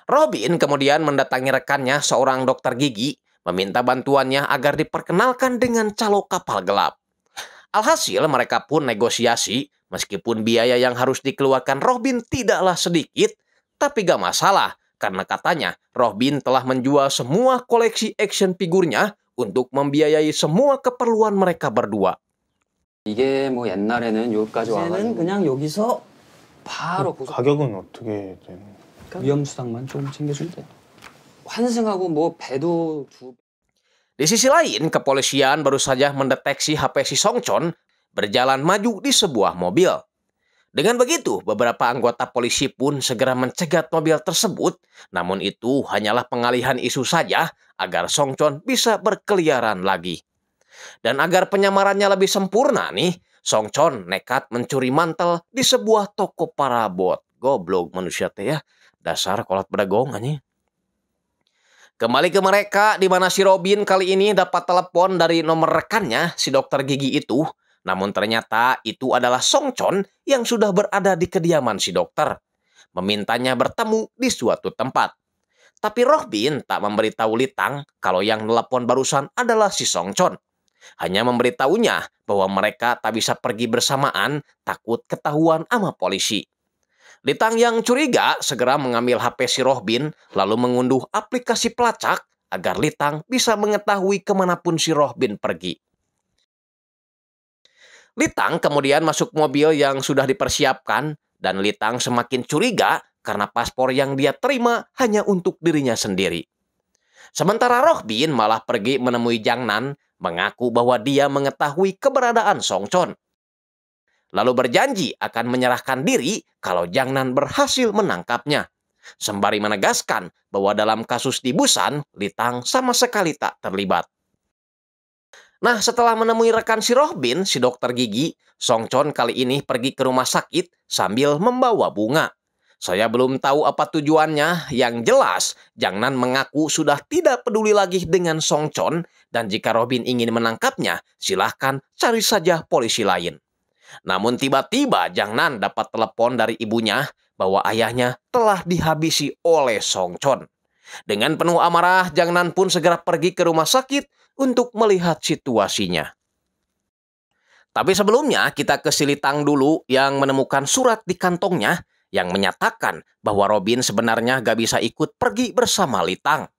Robin kemudian mendatangi rekannya seorang dokter gigi, meminta bantuannya agar diperkenalkan dengan calo kapal gelap. Alhasil mereka pun negosiasi, meskipun biaya yang harus dikeluarkan Robin tidaklah sedikit, tapi gak masalah karena katanya Robin telah menjual semua koleksi action figurnya untuk membiayai semua keperluan mereka berdua. Di sisi lain, kepolisian baru saja mendeteksi HP si Songchon berjalan maju di sebuah mobil. Dengan begitu, beberapa anggota polisi pun segera mencegat mobil tersebut. Namun itu hanyalah pengalihan isu saja agar Song Chon bisa berkeliaran lagi. Dan agar penyamarannya lebih sempurna nih, Song Chon nekat mencuri mantel di sebuah toko parabot. Goblok manusia teh ya, dasar kolot bedagong anjing. Kembali ke mereka di mana si Robin kali ini dapat telepon dari nomor rekannya si dokter gigi itu namun ternyata itu adalah Songchon yang sudah berada di kediaman si dokter, memintanya bertemu di suatu tempat. Tapi Roh Bin tak memberitahu Litang kalau yang telepon barusan adalah si Songchon. Hanya memberitahunya bahwa mereka tak bisa pergi bersamaan takut ketahuan sama polisi. Litang yang curiga segera mengambil HP si Rohbin lalu mengunduh aplikasi pelacak agar Litang bisa mengetahui kemanapun si Rohbin pergi. Litang kemudian masuk mobil yang sudah dipersiapkan dan Litang semakin curiga karena paspor yang dia terima hanya untuk dirinya sendiri. Sementara Rohbin malah pergi menemui Jangnan mengaku bahwa dia mengetahui keberadaan Song Songchon. Lalu berjanji akan menyerahkan diri kalau Jangnan berhasil menangkapnya. Sembari menegaskan bahwa dalam kasus di Busan, Litang sama sekali tak terlibat. Nah, setelah menemui rekan si Rohbin, si dokter gigi, Song Chon kali ini pergi ke rumah sakit sambil membawa bunga. Saya belum tahu apa tujuannya, yang jelas Jang Nan mengaku sudah tidak peduli lagi dengan Song Chon dan jika Robin ingin menangkapnya, silahkan cari saja polisi lain. Namun tiba-tiba Jang Nan dapat telepon dari ibunya bahwa ayahnya telah dihabisi oleh Song Chon. Dengan penuh amarah, Jang Nan pun segera pergi ke rumah sakit untuk melihat situasinya. Tapi sebelumnya kita ke Silitang dulu yang menemukan surat di kantongnya yang menyatakan bahwa Robin sebenarnya gak bisa ikut pergi bersama Litang.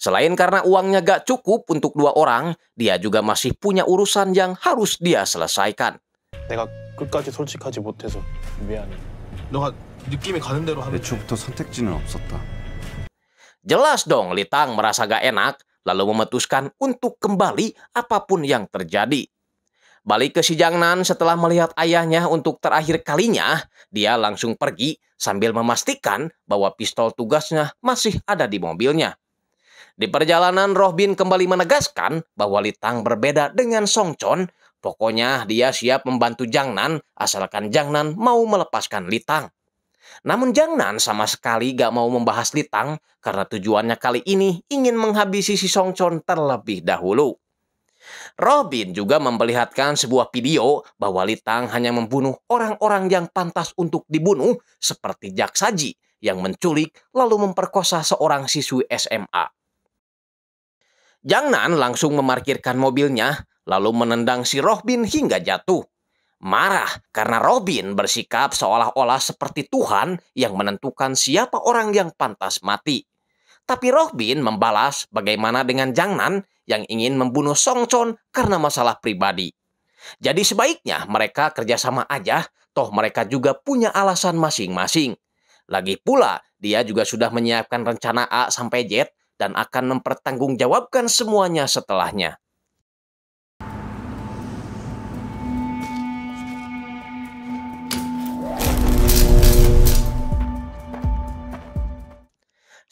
Selain karena uangnya gak cukup untuk dua orang, dia juga masih punya urusan yang harus dia selesaikan. Jelas dong Litang merasa gak enak lalu memutuskan untuk kembali apapun yang terjadi. Balik ke Si Sijangnan setelah melihat ayahnya untuk terakhir kalinya, dia langsung pergi sambil memastikan bahwa pistol tugasnya masih ada di mobilnya. Di perjalanan, Rohbin kembali menegaskan bahwa Litang berbeda dengan Songchon. Pokoknya dia siap membantu Jangnan asalkan Jangnan mau melepaskan Litang. Namun Nan sama sekali gak mau membahas Litang karena tujuannya kali ini ingin menghabisi si Song Chon terlebih dahulu. Robin juga memperlihatkan sebuah video bahwa Litang hanya membunuh orang-orang yang pantas untuk dibunuh seperti Saji yang menculik lalu memperkosa seorang siswi SMA. Nan langsung memarkirkan mobilnya lalu menendang si Robin hingga jatuh marah karena Robin bersikap seolah-olah seperti Tuhan yang menentukan siapa orang yang pantas mati. Tapi Robin membalas bagaimana dengan Jangnan yang ingin membunuh Songchon karena masalah pribadi. Jadi sebaiknya mereka kerjasama aja, toh mereka juga punya alasan masing-masing. Lagi pula, dia juga sudah menyiapkan rencana A sampai Z dan akan mempertanggungjawabkan semuanya setelahnya.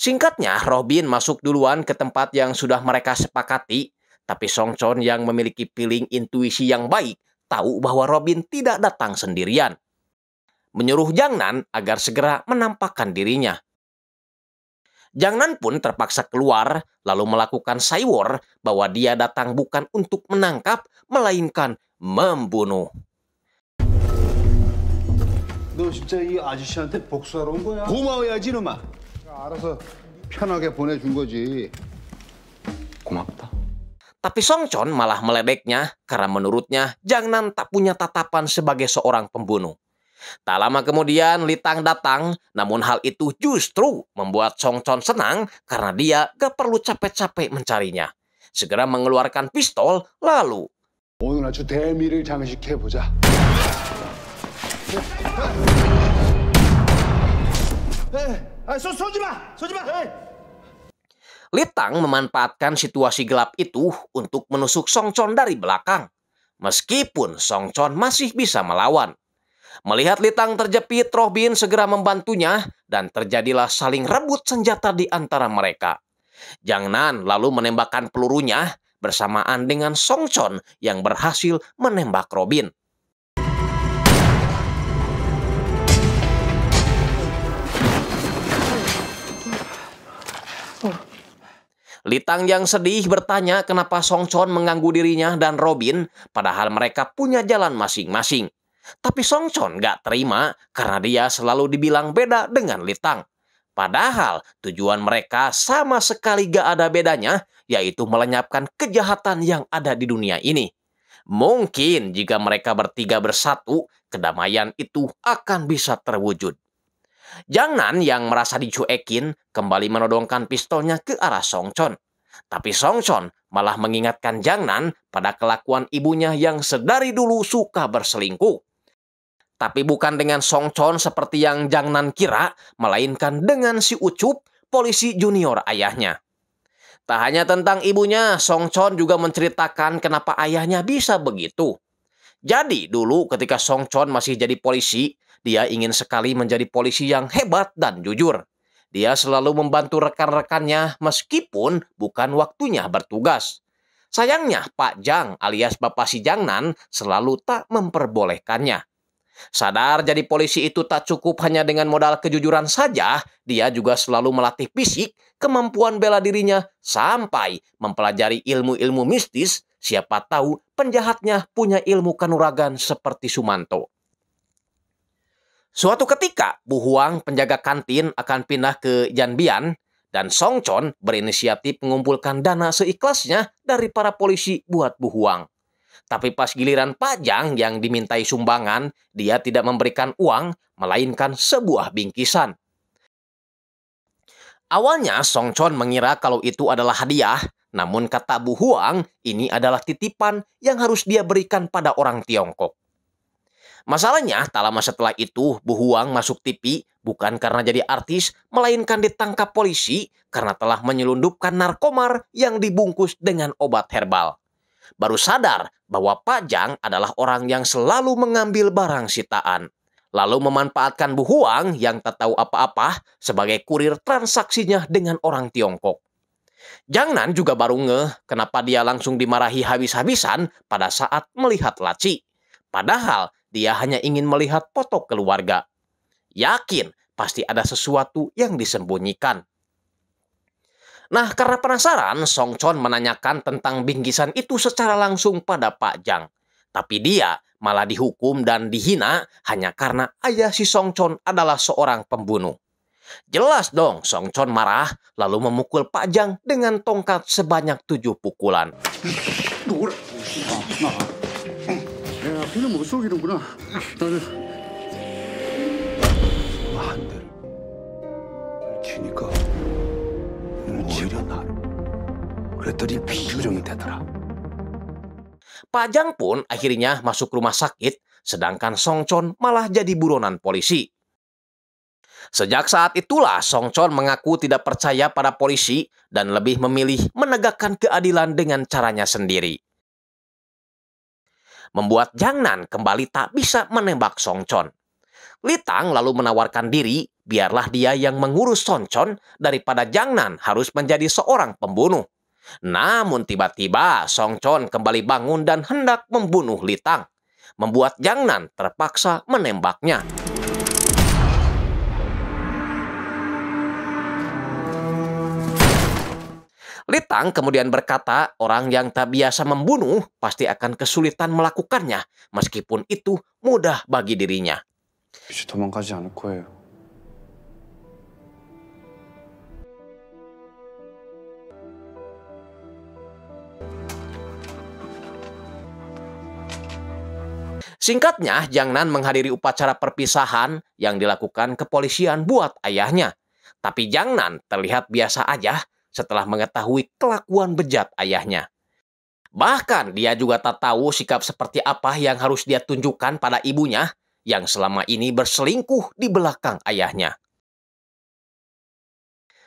Singkatnya, Robin masuk duluan ke tempat yang sudah mereka sepakati, tapi Song Chon yang memiliki feeling intuisi yang baik tahu bahwa Robin tidak datang sendirian. Menyuruh Jang Nan agar segera menampakkan dirinya. Jang Nan pun terpaksa keluar lalu melakukan saiwar bahwa dia datang bukan untuk menangkap, melainkan membunuh. 너 진짜 이 아저씨한테 알아서 편하게 보내준 거지. 고맙다. Tapi Songchon malah meledeknya karena menurutnya Jangnan tak punya tatapan sebagai seorang pembunuh. Tak lama kemudian Litang datang, namun hal itu justru membuat Song Songchon senang karena dia gak perlu capek-capek mencarinya. Segera mengeluarkan pistol, lalu... Eh, Litang memanfaatkan situasi gelap itu untuk menusuk Songcon dari belakang. Meskipun Songcon masih bisa melawan. Melihat Litang terjepit, Robin segera membantunya dan terjadilah saling rebut senjata di antara mereka. Jangan lalu menembakkan pelurunya bersamaan dengan Songcon yang berhasil menembak Robin. Litang yang sedih bertanya kenapa Song Chon mengganggu dirinya dan Robin padahal mereka punya jalan masing-masing. Tapi Song Chon gak terima karena dia selalu dibilang beda dengan Litang. Padahal tujuan mereka sama sekali gak ada bedanya, yaitu melenyapkan kejahatan yang ada di dunia ini. Mungkin jika mereka bertiga bersatu, kedamaian itu akan bisa terwujud. Jangan yang merasa dicuekin kembali menodongkan pistolnya ke arah Songchon. Tapi Songchon malah mengingatkan Jangnan pada kelakuan ibunya yang sedari dulu suka berselingkuh. Tapi bukan dengan Songchon seperti yang Jangnan kira, melainkan dengan si Ucup, polisi junior ayahnya. Tak hanya tentang ibunya, Songchon juga menceritakan kenapa ayahnya bisa begitu. Jadi dulu ketika Songchon masih jadi polisi, dia ingin sekali menjadi polisi yang hebat dan jujur. Dia selalu membantu rekan-rekannya meskipun bukan waktunya bertugas. Sayangnya Pak Jang alias Bapak Si Jangnan selalu tak memperbolehkannya. Sadar jadi polisi itu tak cukup hanya dengan modal kejujuran saja, dia juga selalu melatih fisik, kemampuan bela dirinya, sampai mempelajari ilmu-ilmu mistis, siapa tahu penjahatnya punya ilmu kanuragan seperti Sumanto. Suatu ketika, Bu Huang, penjaga kantin, akan pindah ke Janbian, dan Song Chon berinisiatif mengumpulkan dana seikhlasnya dari para polisi buat Bu Huang. Tapi pas giliran Pak Jang yang dimintai sumbangan, dia tidak memberikan uang, melainkan sebuah bingkisan. Awalnya Song Chon mengira kalau itu adalah hadiah, namun kata Bu Huang, ini adalah titipan yang harus dia berikan pada orang Tiongkok. Masalahnya, tak lama setelah itu, Bu Huang masuk TV bukan karena jadi artis, melainkan ditangkap polisi karena telah menyelundupkan narkomar yang dibungkus dengan obat herbal. Baru sadar bahwa Pak Jang adalah orang yang selalu mengambil barang sitaan. Lalu memanfaatkan Bu Huang yang tak tahu apa-apa sebagai kurir transaksinya dengan orang Tiongkok. Jangan juga baru ngeh kenapa dia langsung dimarahi habis-habisan pada saat melihat Laci. Padahal dia hanya ingin melihat foto keluarga. Yakin pasti ada sesuatu yang disembunyikan. Nah, karena penasaran, Song Chon menanyakan tentang bingkisan itu secara langsung pada Pak Jang. Tapi dia malah dihukum dan dihina hanya karena ayah si Song Chon adalah seorang pembunuh. Jelas dong Song Chon marah lalu memukul Pak Jang dengan tongkat sebanyak tujuh pukulan. 못 속이는구나. 나는 Pajang pun akhirnya masuk rumah sakit, sedangkan Songchon malah jadi buronan polisi. Sejak saat itulah Songchon mengaku tidak percaya pada polisi dan lebih memilih menegakkan keadilan dengan caranya sendiri membuat Jang Nan kembali tak bisa menembak Song Chon. Litang lalu menawarkan diri, biarlah dia yang mengurus Song Chon daripada Jang Nan harus menjadi seorang pembunuh. Namun tiba-tiba Song Chon kembali bangun dan hendak membunuh Litang, membuat Jang Nan terpaksa menembaknya. Litang kemudian berkata, orang yang tak biasa membunuh pasti akan kesulitan melakukannya, meskipun itu mudah bagi dirinya. Singkatnya, Jangnan menghadiri upacara perpisahan yang dilakukan kepolisian buat ayahnya. Tapi Jangnan terlihat biasa aja setelah mengetahui kelakuan bejat ayahnya. Bahkan dia juga tak tahu sikap seperti apa yang harus dia tunjukkan pada ibunya yang selama ini berselingkuh di belakang ayahnya.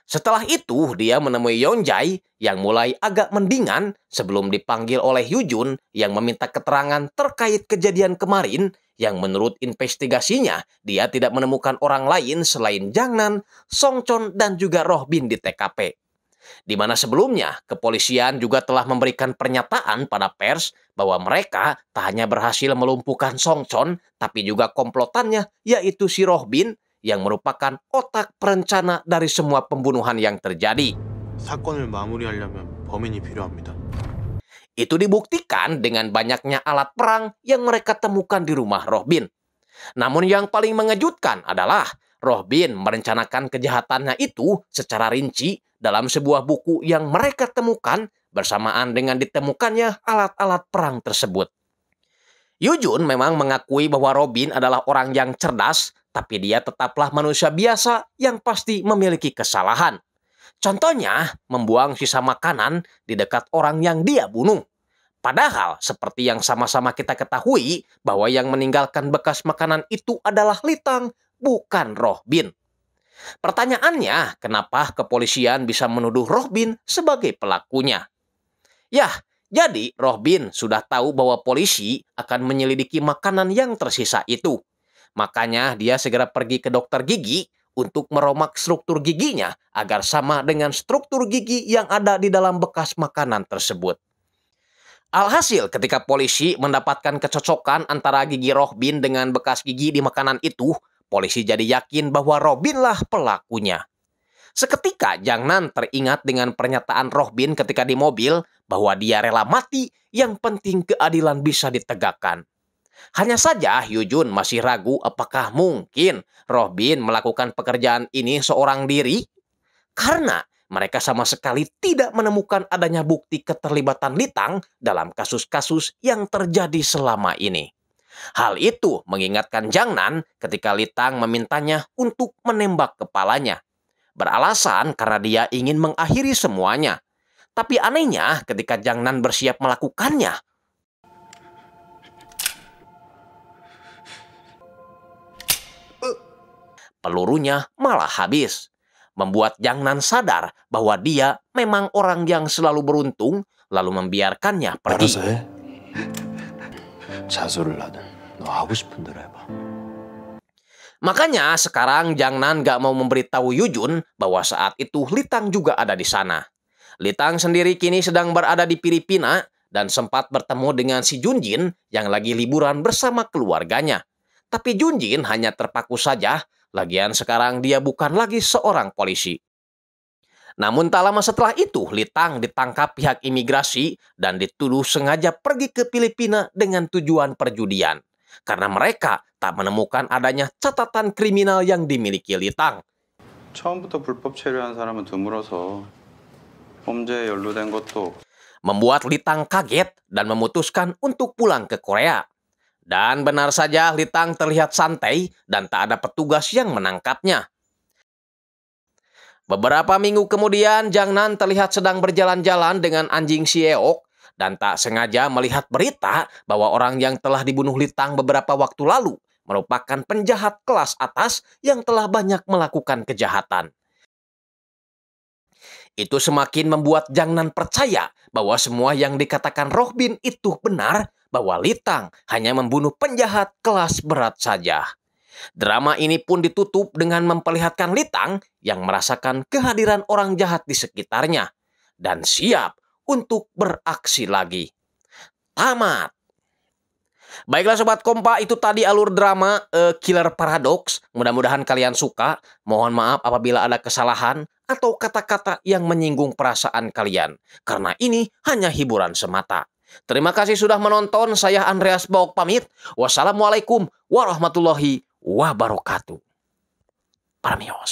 Setelah itu, dia menemui Yonjai yang mulai agak mendingan sebelum dipanggil oleh Yujun yang meminta keterangan terkait kejadian kemarin yang menurut investigasinya dia tidak menemukan orang lain selain Jangnan, Songchon, dan juga Rohbin di TKP di mana sebelumnya kepolisian juga telah memberikan pernyataan pada pers bahwa mereka tak hanya berhasil melumpuhkan Songchon, tapi juga komplotannya yaitu si Rohbin yang merupakan otak perencana dari semua pembunuhan yang terjadi. Itu dibuktikan dengan banyaknya alat perang yang mereka temukan di rumah Rohbin. Namun yang paling mengejutkan adalah Rohbin merencanakan kejahatannya itu secara rinci dalam sebuah buku yang mereka temukan bersamaan dengan ditemukannya alat-alat perang tersebut. Yujun memang mengakui bahwa Robin adalah orang yang cerdas, tapi dia tetaplah manusia biasa yang pasti memiliki kesalahan. Contohnya, membuang sisa makanan di dekat orang yang dia bunuh. Padahal, seperti yang sama-sama kita ketahui, bahwa yang meninggalkan bekas makanan itu adalah Litang, bukan Robin. Pertanyaannya, kenapa kepolisian bisa menuduh Rohbin sebagai pelakunya? Yah, jadi Rohbin sudah tahu bahwa polisi akan menyelidiki makanan yang tersisa itu. Makanya dia segera pergi ke dokter gigi untuk meromak struktur giginya agar sama dengan struktur gigi yang ada di dalam bekas makanan tersebut. Alhasil ketika polisi mendapatkan kecocokan antara gigi Rohbin dengan bekas gigi di makanan itu, Polisi jadi yakin bahwa Robinlah pelakunya. Seketika Jang Nan teringat dengan pernyataan Robin ketika di mobil bahwa dia rela mati, yang penting keadilan bisa ditegakkan. Hanya saja Jun masih ragu apakah mungkin Robin melakukan pekerjaan ini seorang diri. Karena mereka sama sekali tidak menemukan adanya bukti keterlibatan Litang dalam kasus-kasus yang terjadi selama ini. Hal itu mengingatkan Jang Nan ketika Litang memintanya untuk menembak kepalanya. Beralasan karena dia ingin mengakhiri semuanya. Tapi anehnya ketika Jang Nan bersiap melakukannya, pelurunya malah habis. Membuat Jang Nan sadar bahwa dia memang orang yang selalu beruntung lalu membiarkannya pergi. Ya. 자수를 하든 너 하고 싶은 대로 해봐. Makanya sekarang Nan gak mau memberitahu Yujun bahwa saat itu Litang juga ada di sana. Litang sendiri kini sedang berada di Filipina dan sempat bertemu dengan si Junjin yang lagi liburan bersama keluarganya. Tapi Junjin hanya terpaku saja, lagian sekarang dia bukan lagi seorang polisi. Namun tak lama setelah itu, Litang ditangkap pihak imigrasi dan dituduh sengaja pergi ke Filipina dengan tujuan perjudian. Karena mereka tak menemukan adanya catatan kriminal yang dimiliki Litang. 처음부터 불법 체류한 사람은 membuat Litang kaget dan memutuskan untuk pulang ke Korea. Dan benar saja Litang terlihat santai dan tak ada petugas yang menangkapnya. Beberapa minggu kemudian, Jang Nan terlihat sedang berjalan-jalan dengan anjing Sieok dan tak sengaja melihat berita bahwa orang yang telah dibunuh Litang beberapa waktu lalu merupakan penjahat kelas atas yang telah banyak melakukan kejahatan. Itu semakin membuat Jang Nan percaya bahwa semua yang dikatakan Roh Bin itu benar bahwa Litang hanya membunuh penjahat kelas berat saja. Drama ini pun ditutup dengan memperlihatkan Litang yang merasakan kehadiran orang jahat di sekitarnya dan siap untuk beraksi lagi. Tamat. Baiklah Sobat Kompa, itu tadi alur drama uh, Killer Paradox. Mudah-mudahan kalian suka. Mohon maaf apabila ada kesalahan atau kata-kata yang menyinggung perasaan kalian. Karena ini hanya hiburan semata. Terima kasih sudah menonton. Saya Andreas Bok pamit. Wassalamualaikum warahmatullahi wabarakatuh. Paramios.